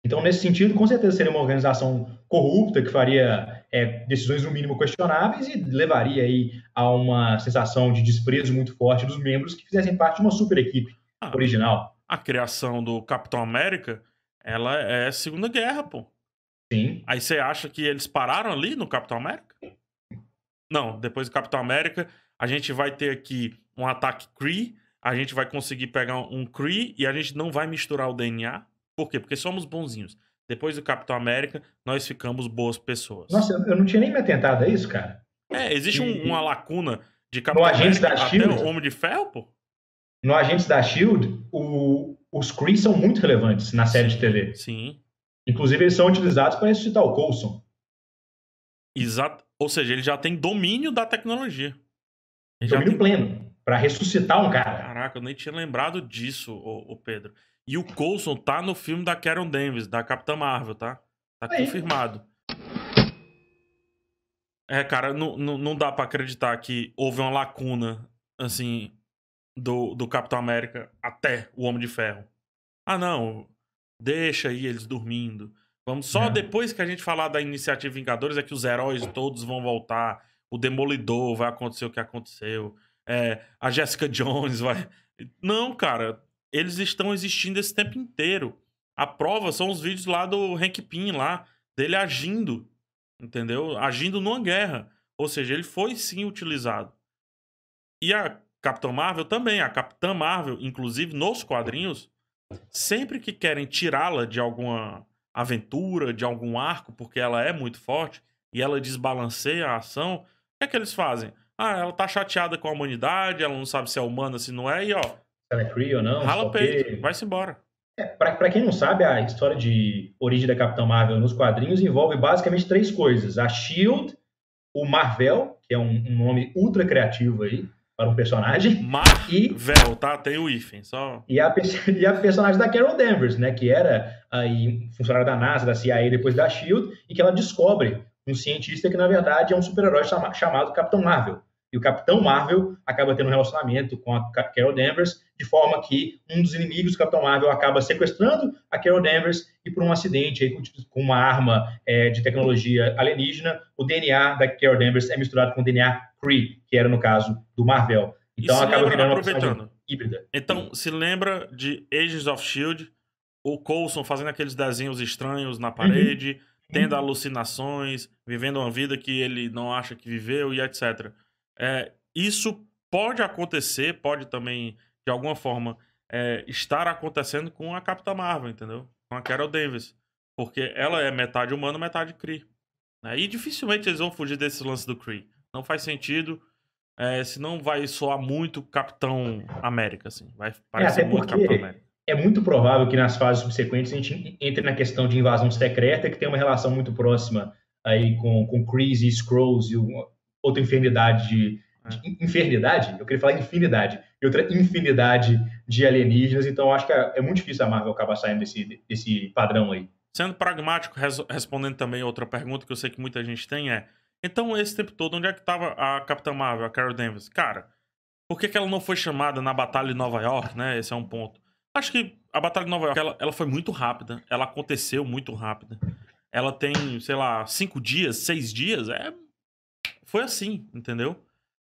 Então, nesse sentido, com certeza seria uma organização corrupta que faria é, decisões no mínimo questionáveis e levaria aí a uma sensação de desprezo muito forte dos membros que fizessem parte de uma super equipe ah, original. A criação do Capitão América, ela é Segunda Guerra, pô. Sim. Aí você acha que eles pararam ali no Capitão América? Não, depois do Capitão América, a gente vai ter aqui um ataque Kree, a gente vai conseguir pegar um Kree e a gente não vai misturar o DNA. Por quê? Porque somos bonzinhos. Depois do Capitão América, nós ficamos boas pessoas. Nossa, eu não tinha nem me atentado a isso, cara. É, existe e... um, uma lacuna de Capitão no Agentes América da até Shield, o Homem de Ferro, pô? No Agentes da SHIELD, o, os Krees são muito relevantes na série sim, de TV. Sim. Inclusive, eles são utilizados para ressuscitar o Coulson. Exato. Ou seja, ele já tem domínio da tecnologia. Ele domínio tem... pleno. Para ressuscitar um cara. Caraca, eu nem tinha lembrado disso, o Pedro. E o Coulson tá no filme da Karen Davis da Capitã Marvel, tá? Tá Aí. confirmado. É, cara, não, não, dá para acreditar que houve uma lacuna, assim, do, do Capitão América até o Homem de Ferro. Ah, não. Deixa aí eles dormindo. Vamos só é. depois que a gente falar da iniciativa Vingadores é que os heróis todos vão voltar. O Demolidor vai acontecer o que aconteceu. É, a Jessica Jones vai. Não, cara eles estão existindo esse tempo inteiro. A prova são os vídeos lá do Hank Pym, lá, dele agindo, entendeu? Agindo numa guerra. Ou seja, ele foi sim utilizado. E a Capitã Marvel também. A Capitã Marvel, inclusive nos quadrinhos, sempre que querem tirá-la de alguma aventura, de algum arco, porque ela é muito forte e ela desbalanceia a ação, o que é que eles fazem? Ah, ela tá chateada com a humanidade, ela não sabe se é humana, se não é, e ó, é Cree ou não. Rala o peito, vai-se embora. É, para quem não sabe, a história de origem da Capitão Marvel nos quadrinhos envolve basicamente três coisas: a Shield, o Marvel, que é um, um nome ultra criativo aí para um personagem. Marvel, tá? Tem o hífen, só. E a, e a personagem da Carol Danvers, né? Que era aí funcionária da NASA, da CIA, depois da Shield, e que ela descobre um cientista que na verdade é um super-herói chamado Capitão Marvel e o Capitão Marvel acaba tendo um relacionamento com a Carol Danvers, de forma que um dos inimigos do Capitão Marvel acaba sequestrando a Carol Danvers e por um acidente aí, com tipo, uma arma é, de tecnologia alienígena, o DNA da Carol Danvers é misturado com o DNA Kree, que era no caso do Marvel. Então acaba virando uma personagem híbrida. Então, se lembra de Agents of S.H.I.E.L.D., o Coulson fazendo aqueles desenhos estranhos na uhum. parede, uhum. tendo alucinações, vivendo uma vida que ele não acha que viveu e etc., é, isso pode acontecer, pode também, de alguma forma, é, estar acontecendo com a Capitã Marvel, entendeu? Com a Carol Davis. Porque ela é metade humana, metade Kree. Né? E dificilmente eles vão fugir desse lance do Kree. Não faz sentido. É, senão vai soar muito Capitão América, assim. Vai é, parecer é, muito Capitão América. É muito provável que nas fases subsequentes a gente entre na questão de invasão secreta, que tem uma relação muito próxima aí com, com Kree's e e o, outra infinidade. De, é. infernidade? Eu queria falar infinidade. E outra infinidade de alienígenas. Então acho que é, é, muito difícil a Marvel acabar saindo desse, desse padrão aí. Sendo pragmático, res, respondendo também outra pergunta que eu sei que muita gente tem é. Então, esse tempo todo, onde é que estava a Capitã Marvel, a Carol Danvers? Cara, por que, que ela não foi chamada na Batalha de Nova York, né? Esse é um ponto. Acho que a Batalha de Nova York, ela, ela foi muito rápida. Ela aconteceu muito rápida. Ela tem, sei lá, cinco dias, seis dias. É foi assim, entendeu?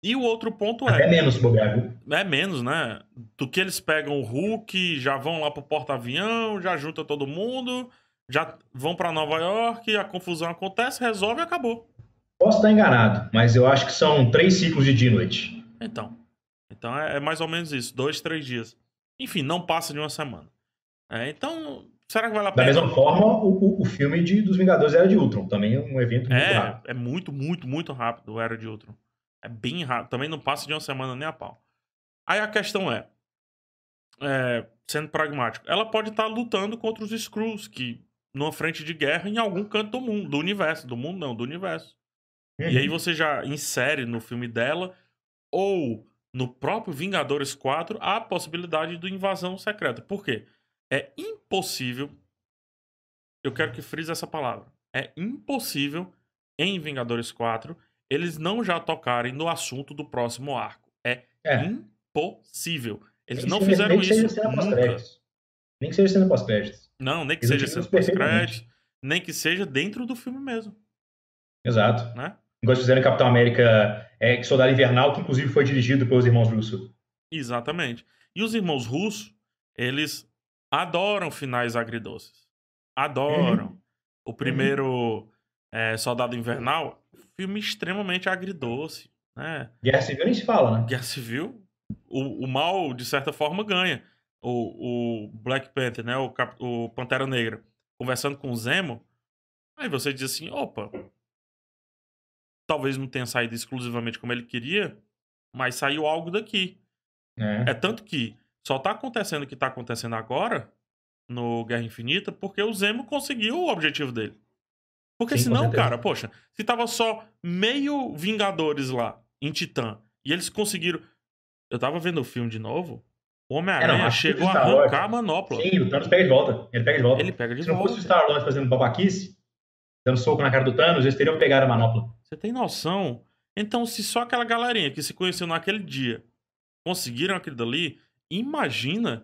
E o outro ponto é Até é. É menos, Bogago. É menos, né? Do que eles pegam o Hulk, já vão lá pro porta-avião, já junta todo mundo, já vão para Nova York, a confusão acontece, resolve e acabou. Posso estar enganado, mas eu acho que são três ciclos de dia e noite. Então. Então é, é, mais ou menos isso, dois, três dias. Enfim, não passa de uma semana. É, então, Será que vale a pena? Da mesma forma, o, o filme de, dos Vingadores Era de Ultron, também é um evento muito é, rápido. É muito, muito, muito rápido o Era de Ultron. É bem rápido, também não passa de uma semana nem a pau. Aí a questão é, é sendo pragmático, ela pode estar tá lutando contra os Skrulls, que numa frente de guerra em algum canto do mundo, do universo, do mundo não, do universo. Uhum. E aí você já insere no filme dela ou no próprio Vingadores 4 a possibilidade do invasão secreta. Por quê? É impossível. Eu quero que frise essa palavra. É impossível em Vingadores 4 eles não já tocarem no assunto do próximo arco. É, é. impossível. Eles não fizeram nem isso nunca. Nem que seja sendo pós-créditos. Não, nem que eles seja sendo pós-créditos. Nem que seja dentro do filme mesmo. Exato. Né? Igual fizeram em Capitão América é, Soldado Invernal, que inclusive foi dirigido pelos irmãos russos. Exatamente. E os irmãos russos, eles adoram finais agridoces. Adoram. Uhum. O primeiro uhum. é, Soldado Invernal, filme extremamente agridoce. Né? Guerra Civil nem se fala, né? Guerra Civil, o, o mal, de certa forma, ganha. O, o Black Panther, né? O, Cap, o Pantera Negra, conversando com o Zemo. Aí você diz assim: opa, talvez não tenha saído exclusivamente como ele queria, mas saiu algo daqui. É, é tanto que só tá acontecendo o que tá acontecendo agora no Guerra Infinita porque o Zemo conseguiu o objetivo dele. Porque Sim, senão, cara, poxa, se tava só meio Vingadores lá em Titã e eles conseguiram. Eu tava vendo o filme de novo. O Homem-Aranha chegou a arrancar a manopla. Sim, o Thanos pega de volta. Ele pega de volta. Ele pega de se volta. não fosse o Star-Lord fazendo babaquice, dando soco na cara do Thanos, eles teriam pegado a manopla. Você tem noção? Então, se só aquela galerinha que se conheceu naquele dia conseguiram aquilo dali, imagina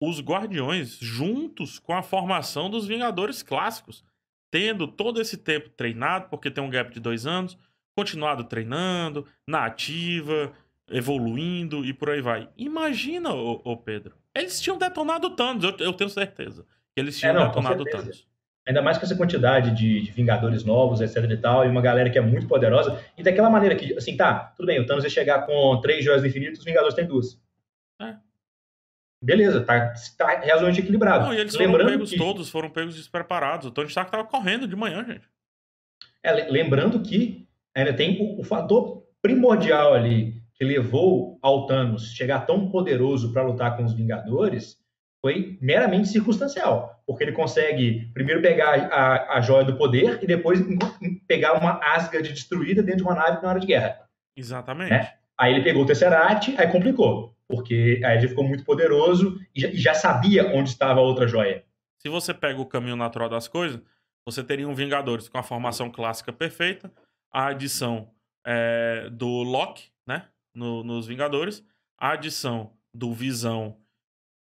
os Guardiões juntos com a formação dos Vingadores clássicos, tendo todo esse tempo treinado, porque tem um gap de dois anos, continuado treinando, na ativa, evoluindo e por aí vai. Imagina, ô, ô Pedro, eles tinham detonado o Thanos, eu, eu, tenho certeza. Que eles tinham é, não, detonado o Thanos. Ainda mais com essa quantidade de, de, Vingadores novos, etc e tal, e uma galera que é muito poderosa. E daquela maneira que, assim, tá, tudo bem, o Thanos ia chegar com três joias do infinito, os Vingadores têm duas. É beleza, tá, tá equilibrado. Não, e eles Lembrando foram pegos que... todos, foram pegos despreparados. O Tony Stark tava correndo de manhã, gente. É, lembrando que ainda tem o, o, fator primordial ali que levou ao Thanos chegar tão poderoso para lutar com os Vingadores foi meramente circunstancial, porque ele consegue primeiro pegar a, a joia do poder e depois pegar uma Asgard destruída dentro de uma nave na hora de guerra. Exatamente. Né? Aí ele pegou o Tesseract, aí complicou porque a Edge ficou muito poderoso e já, e já sabia onde estava a outra joia. Se você pega o caminho natural das coisas, você teria um Vingadores com a formação clássica perfeita, a adição é, do Loki, né, no, nos Vingadores, a adição do Visão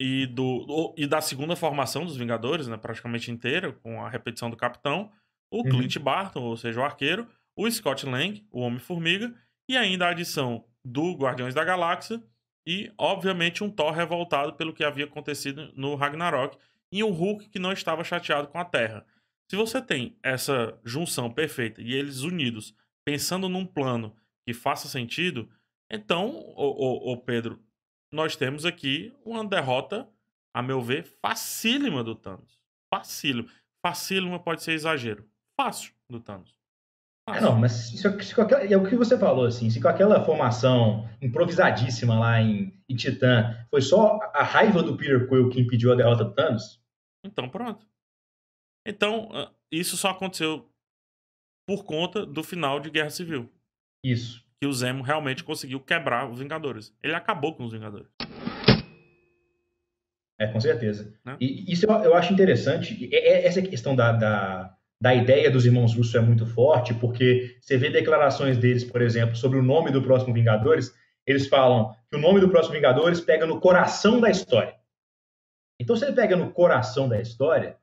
e, do, do, e da segunda formação dos Vingadores, né, praticamente inteira, com a repetição do Capitão, o uhum. Clint Barton, ou seja, o Arqueiro, o Scott Lang, o Homem-Formiga, e ainda a adição do Guardiões da Galáxia e, obviamente, um Thor revoltado pelo que havia acontecido no Ragnarok e um Hulk que não estava chateado com a Terra. Se você tem essa junção perfeita e eles unidos, pensando num plano que faça sentido, então, o Pedro, nós temos aqui uma derrota, a meu ver, facílima do Thanos. Facílima. Facílima pode ser exagero. Fácil do Thanos. Ah, é, não, mas se, se, é o que você falou, assim, se com aquela formação improvisadíssima lá em, em Titã, foi só a raiva do Peter Quill que impediu a derrota do Thanos? Então, pronto. Então, isso só aconteceu por conta do final de Guerra Civil. Isso. Que o Zemo realmente conseguiu quebrar os Vingadores. Ele acabou com os Vingadores. É, com certeza. Né? E isso eu, eu acho interessante. E, essa questão da, da da ideia dos irmãos Russo é muito forte, porque você vê declarações deles, por exemplo, sobre o nome do próximo Vingadores, eles falam que o nome do próximo Vingadores pega no coração da história. Então, se ele pega no coração da história,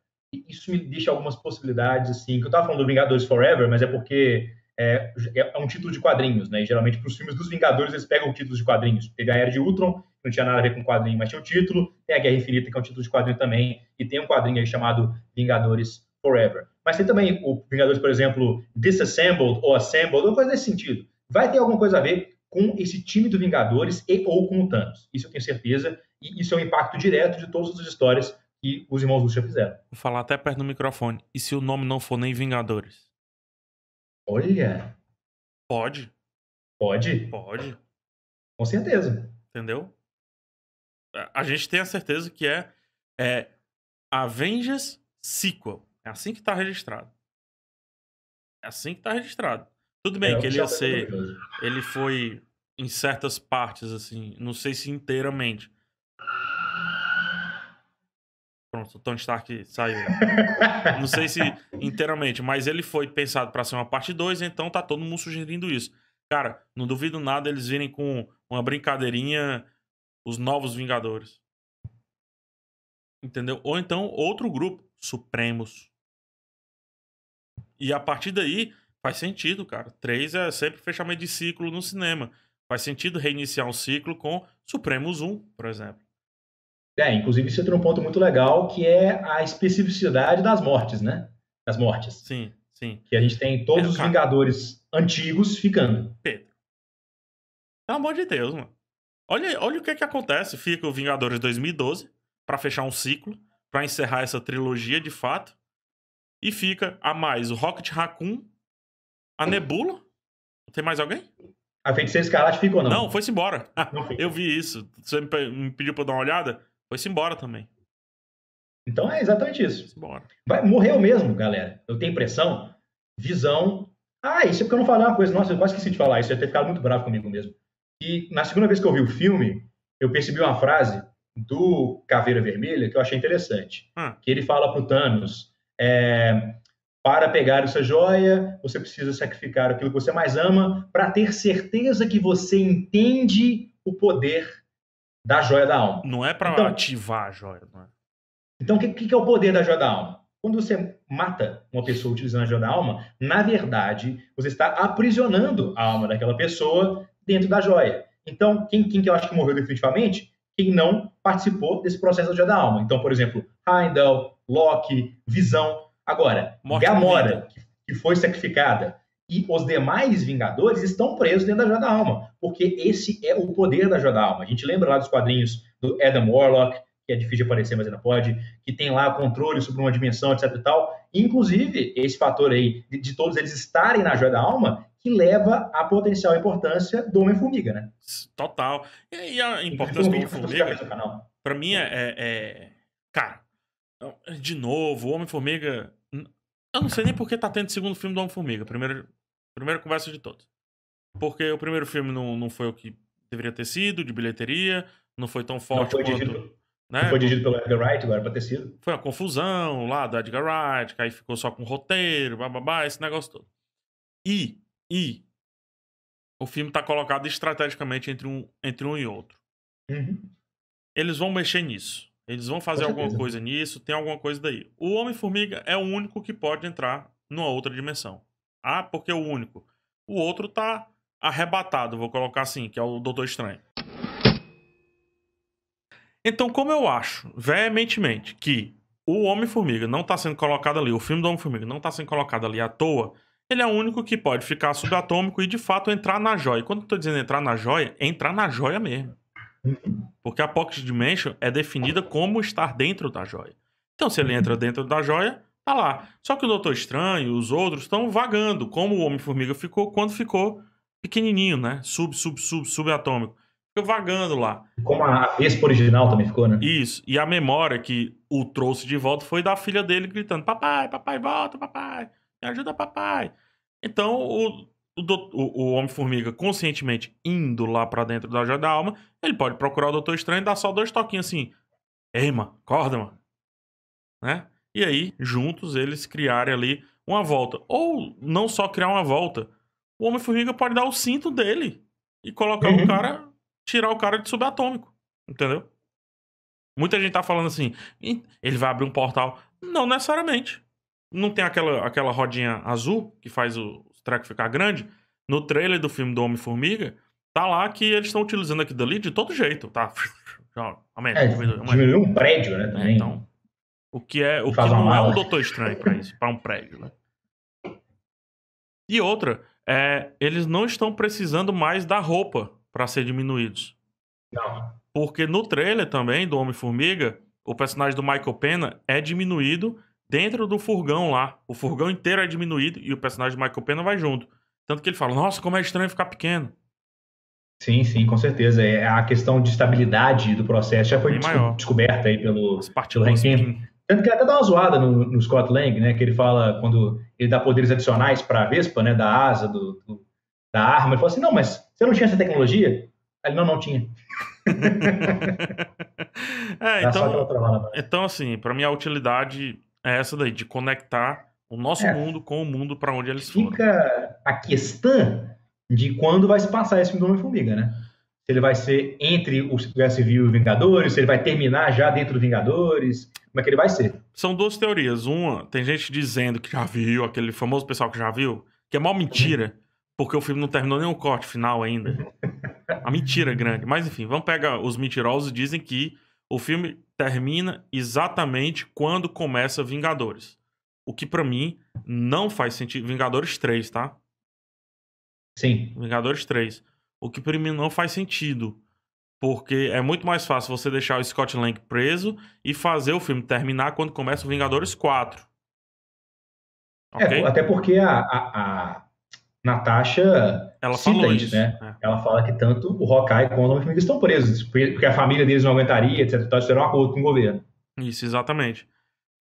isso me deixa algumas possibilidades, assim, que eu estava falando do Vingadores Forever, mas é porque é, é, é um título de quadrinhos, né? E geralmente para os filmes dos Vingadores eles pegam títulos de quadrinhos. Teve a Era de Ultron, que não tinha nada a ver com quadrinho, mas tinha o título. Tem a Guerra Infinita, que é um título de quadrinho também, e tem um quadrinho aí chamado Vingadores Forever. Mas tem também o Vingadores, por exemplo, Disassembled ou Assembled, ou coisa nesse sentido. Vai ter alguma coisa a ver com esse time do Vingadores e ou com o Thanos. Isso eu tenho certeza, e isso é um impacto direto de todas as histórias que os irmãos Lúcia fizeram. Vou falar até perto do microfone. E se o nome não for nem Vingadores? Olha! Pode. Pode? Pode. Com certeza. Entendeu? A gente tem a certeza que é, é Avengers Sequel. É assim que está registrado. É assim que está registrado. Tudo é bem é, que ele ia tá ser. Ele foi em certas partes, assim. Não sei se inteiramente. Pronto, o Tony Stark saiu. não sei se inteiramente, mas ele foi pensado para ser uma parte 2, então tá todo mundo sugerindo isso. Cara, não duvido nada eles virem com uma brincadeirinha os novos Vingadores. Entendeu? Ou então outro grupo, Supremos. E a partir daí, faz sentido, cara. Três é sempre fechamento de ciclo no cinema. Faz sentido reiniciar um ciclo com Supremos 1, por exemplo. É, inclusive você entra um ponto muito legal que é a especificidade das mortes, né? Das mortes. Sim, sim. Que a gente tem todos é, os Vingadores antigos ficando. Pedro. Pelo amor de Deus, mano. Olha, olha o que é que acontece. Fica o Vingadores 2012 para fechar um ciclo, para encerrar essa trilogia de fato. E fica a mais o Rocket Raccoon, a Nebula. Tem mais alguém? A Feiticeira Escarlate ficou, não? Não, foi-se embora. Não eu vi isso. Você me pediu pra dar uma olhada? Foi-se embora também. Então é exatamente isso. Bora. Vai, morreu mesmo, galera. Eu tenho impressão. Visão. Ah, isso é porque eu não falei uma coisa. Nossa, eu quase esqueci de falar isso. Eu ia ter ficado muito bravo comigo mesmo. E na segunda vez que eu vi o filme, eu percebi uma frase do Caveira Vermelha que eu achei interessante. Ah. Que ele fala pro Thanos é, para pegar essa joia, você precisa sacrificar aquilo que você mais ama para ter certeza que você entende o poder da joia da alma. Não é para então, ativar a joia, não é? Então, o que, que é o poder da joia da alma? Quando você mata uma pessoa utilizando a joia da alma, na verdade, você está aprisionando a alma daquela pessoa dentro da joia. Então, quem, quem que eu acho que morreu definitivamente quem não participou desse processo da Dia da Alma. Então, por exemplo, Heindel, Locke, Visão. Agora, Morte Gamora, que foi sacrificada, e os demais Vingadores estão presos dentro da Joia da Alma, porque esse é o poder da Joia da Alma. A gente lembra lá dos quadrinhos do Adam Warlock, que é difícil de aparecer, mas ainda pode, que tem lá controle sobre uma dimensão, etc e tal. Inclusive, esse fator aí de, de todos eles estarem na Joia da Alma que leva à potencial importância do Homem-Formiga, né? Total. E a importância do Homem-Formiga, para mim, é, é... é cara, de novo, o Homem-Formiga... Eu não sei nem por que tá tendo segundo filme do Homem-Formiga. Primeiro, primeira conversa de todos. Porque o primeiro filme não, não foi o que deveria ter sido, de bilheteria, não foi tão forte não foi quanto... Dirigido, né? foi dirigido pelo Edgar Wright, agora é pra ter sido. Foi uma confusão lá do Edgar Wright, que aí ficou só com roteiro, babá, esse negócio todo. E e o filme está colocado estrategicamente entre um, entre um e outro. Uhum. Eles vão mexer nisso. Eles vão fazer alguma coisa nisso, tem alguma coisa daí. O Homem-Formiga é o único que pode entrar numa outra dimensão. Ah, porque é o único. O outro tá arrebatado, vou colocar assim, que é o Doutor Estranho. Então, como eu acho veementemente que o Homem-Formiga não tá sendo colocado ali, o filme do Homem-Formiga não tá sendo colocado ali à toa, ele é o único que pode ficar subatômico e de fato entrar na joia. Quando eu tô dizendo entrar na joia, é entrar na joia mesmo. Porque a Pocket Dimension é definida como estar dentro da joia. Então, se ele entra dentro da joia, tá lá. Só que o Doutor Estranho e os outros estão vagando, como o Homem-Formiga ficou quando ficou pequenininho, né? Sub, sub, sub, subatômico. Ficou vagando lá. Como a Vespa original também ficou, né? Isso. E a memória que o trouxe de volta foi da filha dele gritando: Papai, papai, volta, papai. Me ajuda, papai. Então, o, o, o Homem-Formiga, conscientemente indo lá para dentro da joia da alma, ele pode procurar o Doutor Estranho e dar só dois toquinhos assim. Ei, mano, acorda, mano. Né? E aí, juntos, eles criarem ali uma volta. Ou não só criar uma volta. O Homem-Formiga pode dar o cinto dele e colocar uhum. o cara. Tirar o cara de subatômico. Entendeu? Muita gente tá falando assim, ele vai abrir um portal. Não necessariamente. Não tem aquela, aquela rodinha azul que faz o track ficar grande? No trailer do filme do Homem-Formiga, tá lá que eles estão utilizando aqui ali de todo jeito, tá? Aumenta, é, diminuiu um prédio, né? É, também. Então, o que é o que não mala. é um Doutor Estranho pra isso, pra um prédio, né? E outra, é, eles não estão precisando mais da roupa para ser diminuídos. Não. Porque no trailer também do Homem-Formiga, o personagem do Michael Pena é diminuído dentro do furgão lá. O furgão inteiro é diminuído e o personagem de Michael Pena vai junto. Tanto que ele fala, nossa, como é estranho ficar pequeno. Sim, sim, com certeza. É, a questão de estabilidade do processo já foi desco descoberta aí pelo, pelo Hank Tanto que ele é até dá uma zoada no, no, Scott Lang, né? Que ele fala quando ele dá poderes adicionais para a Vespa, né? Da asa, do, do, da arma. Ele fala assim, não, mas você não tinha essa tecnologia? Ele, não, não tinha. é, então, então, assim, para mim a utilidade é essa daí, de conectar o nosso é. mundo com o mundo para onde eles Fica foram. Fica a questão de quando vai se passar esse filme do Homem-Formiga, né? Se ele vai ser entre o Guerra Civil e o Vingadores, se ele vai terminar já dentro do Vingadores, como é que ele vai ser? São duas teorias. Uma, tem gente dizendo que já viu, aquele famoso pessoal que já viu, que é mal mentira, porque o filme não terminou nenhum corte final ainda. a mentira é grande. Mas enfim, vamos pegar os mentirosos e dizem que o filme termina exatamente quando começa Vingadores. O que para mim não faz sentido. Vingadores 3, tá? Sim. Vingadores 3. O que para mim não faz sentido. Porque é muito mais fácil você deixar o Scott Lang preso e fazer o filme terminar quando começa o Vingadores 4. É, okay? É, até porque a, a Natasha ela cita isso, isso, né? É. Ela fala que tanto o Hawkeye quanto a homem estão presos, porque a família deles não aguentaria, etc. Então, fizeram um acordo com o governo. Isso, exatamente.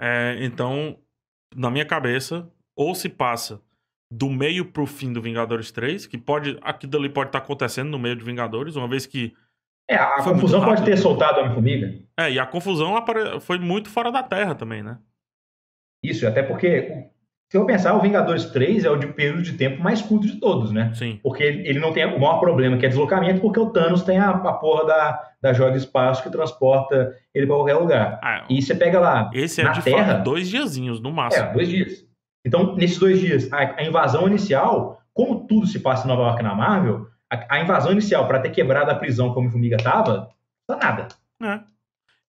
É, então, na minha cabeça, ou se passa do meio pro fim do Vingadores 3, que pode. Aquilo ali pode estar tá acontecendo no meio de Vingadores, uma vez que. É, a confusão pode ter soltado a Homem-Formiga. É, e a confusão foi muito fora da Terra também, né? Isso, até porque se eu pensar, o Vingadores 3 é o de período de tempo mais curto de todos, né? Sim. Porque ele não tem o maior problema, que é deslocamento, porque o Thanos tem a, a porra da, da joia do espaço que transporta ele para qualquer lugar. Ah, e você pega lá. Esse é na de Terra, fato, dois diazinhos no máximo. É, dois dias. Então, nesses dois dias, a, a invasão inicial, como tudo se passa em Nova York na Marvel, a, a invasão inicial para ter quebrado a prisão como a Formiga tava, não tá nada. É.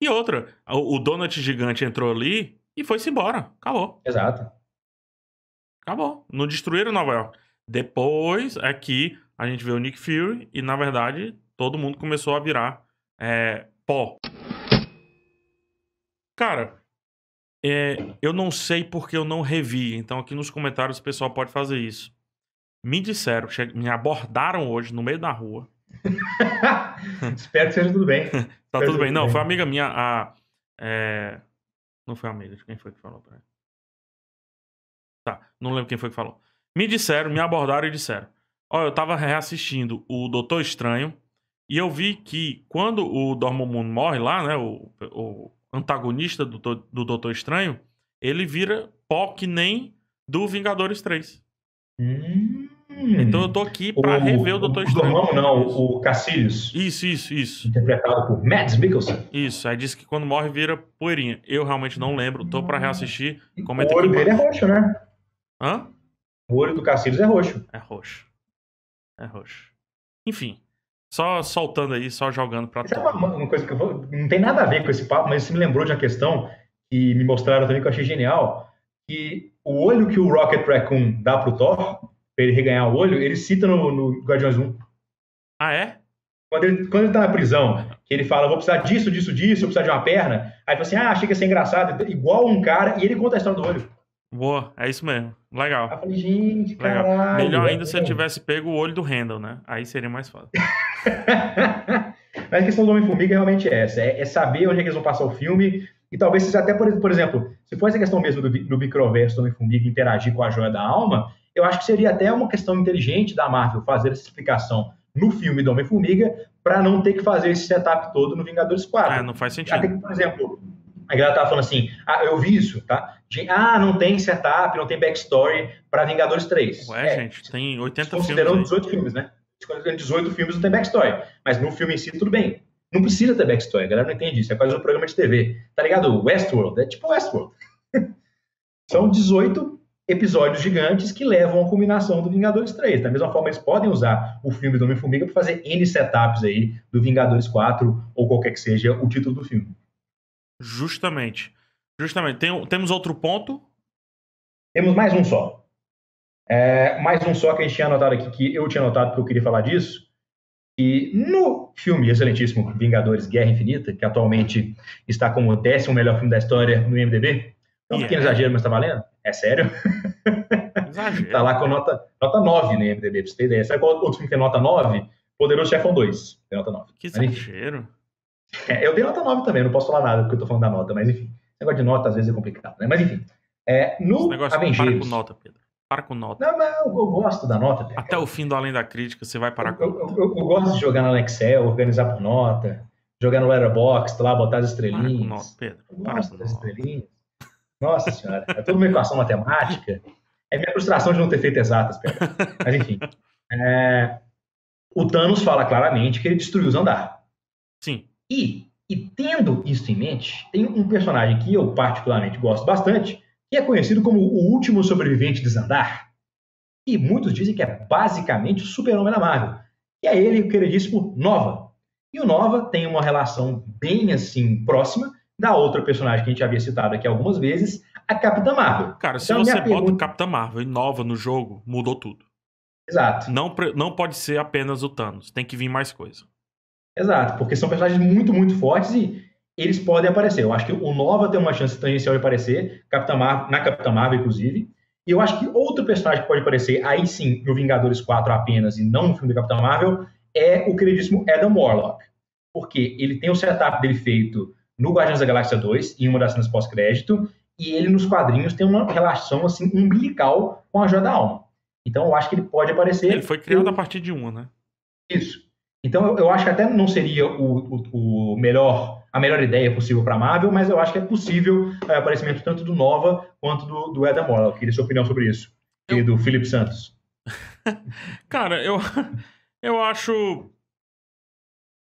E outra, o, o Donut gigante entrou ali e foi-se embora. Acabou. Exato. Acabou. Não destruíram Nova York. Depois é que a gente vê o Nick Fury e, na verdade, todo mundo começou a virar é, pó. Cara, é, eu não sei porque eu não revi, então aqui nos comentários o pessoal pode fazer isso. Me disseram, me abordaram hoje no meio da rua. Espero que seja tudo bem. tá tudo bem. Tudo não, foi amiga minha, a. É... Não foi amiga, quem foi que falou pra ela? Tá, não lembro quem foi que falou. Me disseram, me abordaram e disseram: Ó, oh, eu tava reassistindo o Doutor Estranho e eu vi que quando o Dormammu morre lá, né, o, o antagonista do, do Doutor Estranho, ele vira pó que nem do Vingadores 3. Hum. Então eu tô aqui pra o, rever o Doutor Estranho. Dormammu não, o Cassius Isso, isso, isso. Interpretado por Mads Mikkelsen. Isso, aí disse que quando morre vira poeirinha. Eu realmente não lembro, tô pra reassistir. Comenta o olho dele é roxo, né? Hã? O olho do Cassius é roxo. É roxo. É roxo. Enfim. Só soltando aí, só jogando pra Sabe é uma, uma, coisa que vou, não tem nada a ver com esse papo, mas isso me lembrou de uma questão que me mostraram também que eu achei genial. Que o olho que o Rocket Raccoon dá pro Thor, pra ele reganhar o olho, ele cita no, no Guardiões 1. Ah, é? Quando ele, quando ele tá na prisão, que ele fala, vou precisar disso, disso, disso, vou precisar de uma perna. Aí ele fala assim, ah, achei que ia ser engraçado, igual um cara, e ele conta a história do olho. Boa, é isso mesmo. Legal. Eu falei, gente, Legal. Caralho, Melhor ainda é se eu tivesse pego o olho do Randall, né? Aí seria mais fácil. Mas a questão do Homem-Formiga é realmente essa. É, é, saber onde é que eles vão passar o filme. E talvez até, por, por exemplo, se for a questão mesmo do, do microverso do Homem-Formiga interagir com a joia da alma, eu acho que seria até uma questão inteligente da Marvel fazer essa explicação no filme do Homem-Formiga para não ter que fazer esse setup todo no Vingadores 4. É, não faz sentido. Até que, por exemplo, a galera tava falando assim, ah, eu vi isso, tá? De, ah, não tem setup, não tem backstory para Vingadores 3. Ué, é, gente, tem 80 filmes. Considerando 18 filmes, né? Considerando 18 filmes não tem backstory. Mas no filme em si, tudo bem. Não precisa ter backstory, a galera não entende isso. É quase um programa de TV. Tá ligado? Westworld, é tipo Westworld. São 18 episódios gigantes que levam à culminação do Vingadores 3. Da mesma forma, eles podem usar o filme do Homem-Formiga para fazer N setups aí do Vingadores 4 ou qualquer que seja o título do filme. Justamente. Justamente. Tem, temos outro ponto? Temos mais um só. É, mais um só que a gente tinha anotado aqui, que eu tinha anotado porque eu queria falar disso. E no filme excelentíssimo Vingadores Guerra Infinita, que atualmente está como o décimo melhor filme da história no IMDb, é um pequeno é. exagero, mas tá valendo? É sério? Exagero. tá lá com nota, nota 9 no IMDb, pra você ter ideia. Sabe qual outro filme que tem nota 9? Poderoso Chefão 2, tem nota 9. Que exagero. É, eu dei nota 9 também, não posso falar nada porque eu tô falando da nota, mas enfim. Negócio de nota às vezes é complicado, né? Mas enfim. É, no Esse negócio Avengers, para com nota, Pedro. Para com nota. Não, mas eu, eu gosto da nota. Pedro. Até o fim do Além da Crítica, você vai parar com eu, nota. Eu, eu, eu gosto de jogar no Excel, organizar por nota, jogar no Letterboxd, tá lá, botar as estrelinhas. Para com nota, Pedro. Para com das estrelinhas. Nossa senhora, é toda uma equação matemática. É minha frustração de não ter feito exatas, Pedro. Mas enfim. É, o Thanos fala claramente que ele destruiu Zandar. Sim. E, e tendo isso em mente, tem um personagem que eu particularmente gosto bastante, que é conhecido como o último sobrevivente de Zandar. E muitos dizem que é basicamente o super-homem da Marvel. E é ele o queridíssimo Nova. E o Nova tem uma relação bem assim próxima da outra personagem que a gente havia citado aqui algumas vezes, a Capitã Marvel. Cara, então, se você pergunta... bota Capitã Marvel e Nova no jogo, mudou tudo. Exato. Não, não pode ser apenas o Thanos, tem que vir mais coisa. Exato, porque são personagens muito, muito fortes e eles podem aparecer. Eu acho que o Nova tem uma chance tangencial de aparecer, Capitã Marvel, na Capitã Marvel, inclusive. E eu acho que outro personagem que pode aparecer, aí sim, no Vingadores 4 apenas, e não no filme do Capitã Marvel, é o queridíssimo Adam Warlock. Porque ele tem o setup dele feito no Guardiões da Galáxia 2, em uma das cenas pós-crédito, e ele nos quadrinhos tem uma relação assim umbilical com a Joia da Alma. Então eu acho que ele pode aparecer. Ele foi criado a partir de uma, né? Isso. Então eu, eu acho que até não seria o, o, o melhor, a melhor ideia possível para a Marvel, mas eu acho que é possível é, aparecimento tanto do Nova quanto do, do Adam Warlock. Eu queria sua opinião sobre isso. Eu... E do Felipe Santos. Cara, eu, eu acho.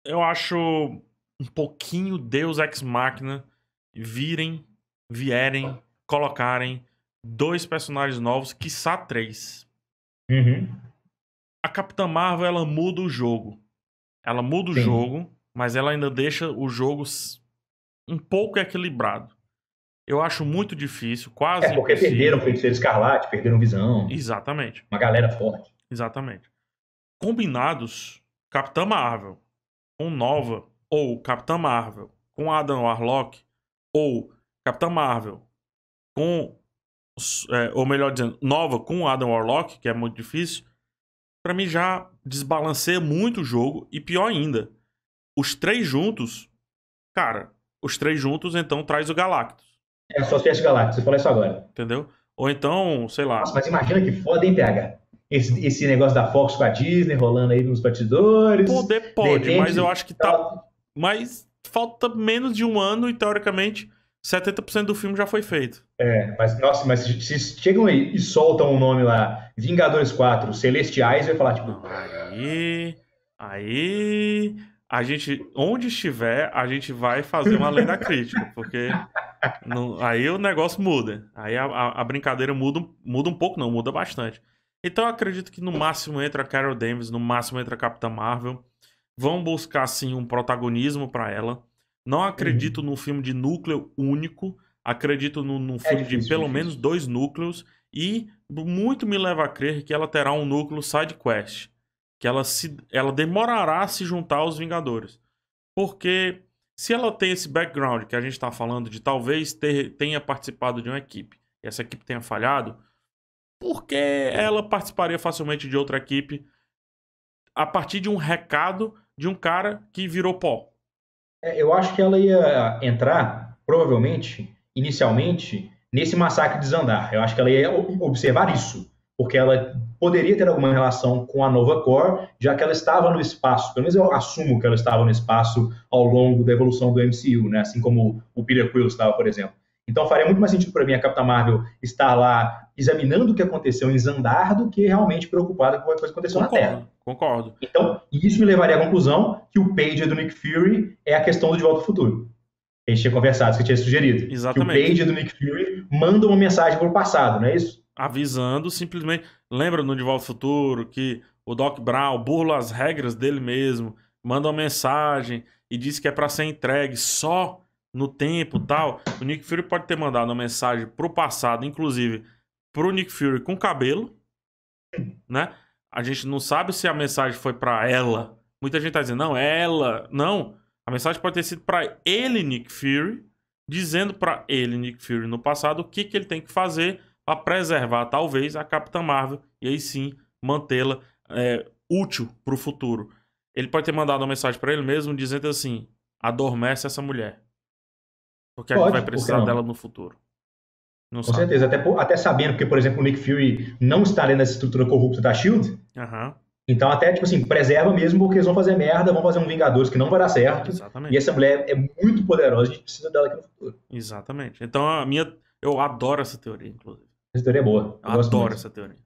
Eu acho um pouquinho Deus Ex Machina virem, vierem, colocarem dois personagens novos, quiçá três. Uhum. A Capitã Marvel, ela muda o jogo. Ela muda Sim. o jogo, mas ela ainda deixa o jogo um pouco equilibrado. Eu acho muito difícil, quase. É, porque impossível. perderam o feiticeiro escarlate, perderam visão. Exatamente. Uma galera forte. Exatamente. Combinados, Capitã Marvel com Nova, ou Capitã Marvel com Adam Warlock, ou Capitã Marvel com. É, ou melhor dizendo, Nova com Adam Warlock, que é muito difícil, para mim já desbalanceia muito o jogo e pior ainda, os três juntos, cara, os três juntos então traz o Galactus. É, só se Galactus, você falou isso agora. Entendeu? Ou então, sei lá. Nossa, mas imagina que foda, hein, PH? Esse, esse negócio da Fox com a Disney rolando aí nos batidores. Poder pode, depende, mas eu acho que tá. Mas falta menos de um ano e, teoricamente, 70% do filme já foi feito. É, mas nossa, mas se chegam aí e soltam o um nome lá, Vingadores 4, Celestiais, vai falar tipo. Aí. Aí. A gente, onde estiver, a gente vai fazer uma lenda crítica, porque aí o negócio muda. Aí a, a, a, brincadeira muda, muda um pouco, não, muda bastante. Então eu acredito que no máximo entra a Carol Davis, no máximo entra a Capitã Marvel. Vão buscar, sim, um protagonismo para ela. Não acredito uhum. num filme de núcleo único. Acredito num, num é filme difícil, de pelo difícil. menos dois núcleos. E muito me leva a crer que ela terá um núcleo side quest. Que ela, se, ela demorará a se juntar aos Vingadores. Porque se ela tem esse background que a gente está falando de talvez ter, tenha participado de uma equipe e essa equipe tenha falhado, por que ela participaria facilmente de outra equipe a partir de um recado de um cara que virou pó? É, eu acho que ela ia ah, entrar, provavelmente, inicialmente, nesse massacre desandar. Eu acho que ela ia observar isso, porque ela poderia ter alguma relação com a Nova Core, já que ela estava no espaço. Pelo menos eu assumo que ela estava no espaço ao longo da evolução do MCU, né? assim como o Peter Quill estava, por exemplo. Então faria muito mais sentido para mim a Capitã Marvel estar lá examinando o que aconteceu em Zandar do que realmente preocupada com o que aconteceu concordo, na Terra. Concordo. Então, isso me levaria à conclusão que o Page do Nick Fury é a questão do De Volta ao Futuro. A gente tinha conversado, que tinha sugerido. Exatamente. Que o Page do Nick Fury manda uma mensagem para o passado, não é isso? Avisando, simplesmente. Lembra no De Volta ao Futuro que o Doc Brown burla as regras dele mesmo, manda uma mensagem e diz que é para ser entregue só no tempo tal. O Nick Fury pode ter mandado uma mensagem pro passado, inclusive pro Nick Fury com cabelo, né? A gente não sabe se a mensagem foi para ela. Muita gente tá dizendo, não, ela. Não. A mensagem pode ter sido para ele, Nick Fury, dizendo para ele, Nick Fury, no passado, o que, que ele tem que fazer para preservar, talvez, a Capitã Marvel e aí sim mantê-la é, útil para o futuro. Ele pode ter mandado uma mensagem para ele mesmo dizendo assim: adormece essa mulher. Porque Pode, a gente vai precisar dela no futuro. Não Com sabe. certeza, até, até sabendo, que por exemplo, o Nick Fury não está ali nessa estrutura corrupta da Shield. Uhum. Então, até, tipo assim, preserva mesmo, porque eles vão fazer merda, vão fazer um Vingadores que não vai dar certo. Exatamente. E essa mulher é muito poderosa, a gente precisa dela aqui no futuro. Exatamente. Então, a minha. Eu adoro essa teoria, inclusive. Essa teoria é boa. Eu, eu adoro muito. essa teoria.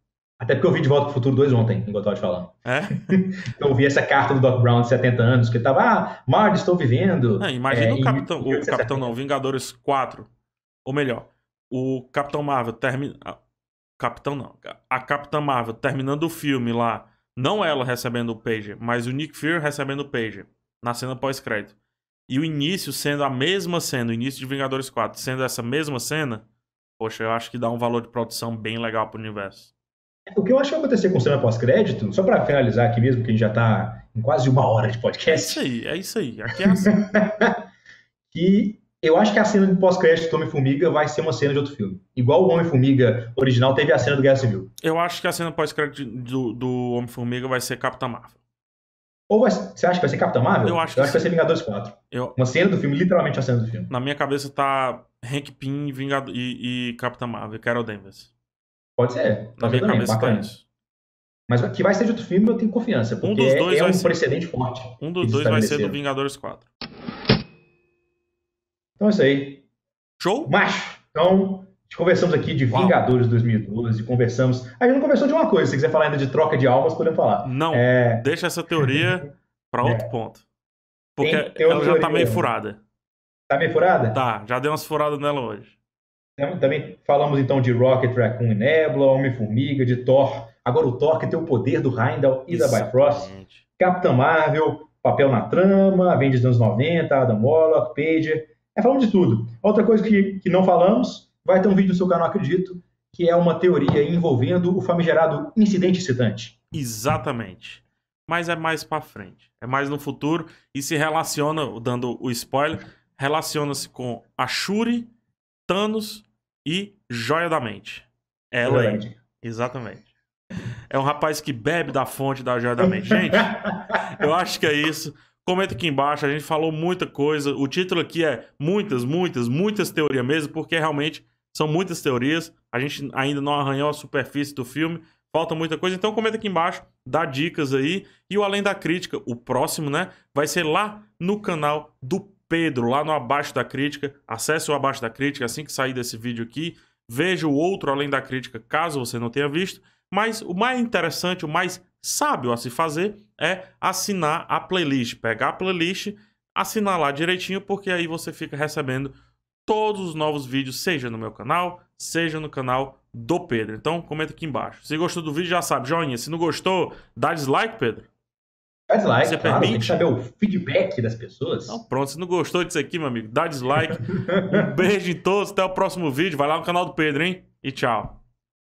Até porque eu vi de volta pro futuro 2 ontem, igual eu tava te falando. É? Então, eu vi essa carta do Doc Brown de 70 anos, que ele tava, ah, Marge, estou vivendo. É, imagina é, o Capitão, o Capitão não, Vingadores 4. Ou melhor, o Capitão Marvel termina. Capitão não. A Capitã Marvel terminando o filme lá. Não ela recebendo o Pager, mas o Nick Fury recebendo o Pager. Na cena pós-crédito. E o início sendo a mesma cena, o início de Vingadores 4 sendo essa mesma cena. Poxa, eu acho que dá um valor de produção bem legal pro universo. O que eu acho que vai acontecer com cena pós-crédito, só para finalizar aqui mesmo, que a gente já está em quase uma hora de é podcast. É isso aí, é isso aí. Aqui é assim. que eu acho que a cena de pós-crédito do Homem-Formiga vai ser uma cena de outro filme. Igual o Homem-Formiga original teve a cena do Guerra Civil. Eu acho que a cena pós-crédito do, do Homem-Formiga vai ser Capitã Marvel. Ou vai, você acha que vai ser Capitã Marvel? Eu acho, eu que, acho que, vai ser Vingadores 4. Eu... Uma cena do filme, literalmente a cena do filme. Na minha cabeça tá Hank Pym Vingado... e, e Capitã Marvel, Carol Danvers. Pode ser. Na minha cabeça bacana. Tá Mas que vai ser de outro filme, eu tenho confiança. Porque um dos dois é, um ser... precedente forte. Um dos dois vai ser do Vingadores 4. Então é isso aí. Show? Macho. Então, conversamos aqui de Uau. Vingadores 2012, conversamos. A gente não conversou de uma coisa, se quiser falar ainda de troca de almas, podemos falar. Não, é... deixa essa teoria para é. outro é. ponto. Porque ela já tá meio furada. Tá meio furada? Tá, já dei umas furadas nela hoje. Então, também falamos então de Rocket, Raccoon e Nebula, Homem-Formiga, de Thor. Agora o Thor que tem o poder do Heimdall e da Bifrost. Capitã Marvel, papel na trama, vem dos anos 90, Adam Warlock, Pager. É, falamos de tudo. Outra coisa que, que não falamos, vai ter um vídeo no seu canal, acredito, que é uma teoria envolvendo o famigerado incidente excitante. Exatamente. Mas é mais para frente. É mais no futuro e se relaciona, dando o spoiler, relaciona-se com Ashuri, Thanos e Joia da Mente. É Exatamente. É um rapaz que bebe da fonte da Joia da Mente. Gente, eu acho que é isso. Comenta aqui embaixo, a gente falou muita coisa. O título aqui é muitas, muitas, muitas teorias mesmo, porque realmente são muitas teorias. A gente ainda não arranhou a superfície do filme, falta muita coisa. Então comenta aqui embaixo, dá dicas aí. E o Além da Crítica, o próximo, né, vai ser lá no canal do Pedro, lá no Abaixo da Crítica. Acesse o Abaixo da Crítica assim que sair desse vídeo aqui. Veja o outro além da crítica, caso você não tenha visto. Mas o mais interessante, o mais sábio a se fazer é assinar a playlist. Pegar a playlist, assinar lá direitinho, porque aí você fica recebendo todos os novos vídeos, seja no meu canal, seja no canal do Pedro. Então comenta aqui embaixo. Se gostou do vídeo, já sabe, joinha. Se não gostou, dá dislike, Pedro. Dá dislike, Você claro, permite? tem que saber o feedback das pessoas. Então pronto, se não gostou disso aqui, meu amigo, dá dislike. um beijo em todos, até o próximo vídeo. Vai lá no canal do Pedro, hein? E tchau.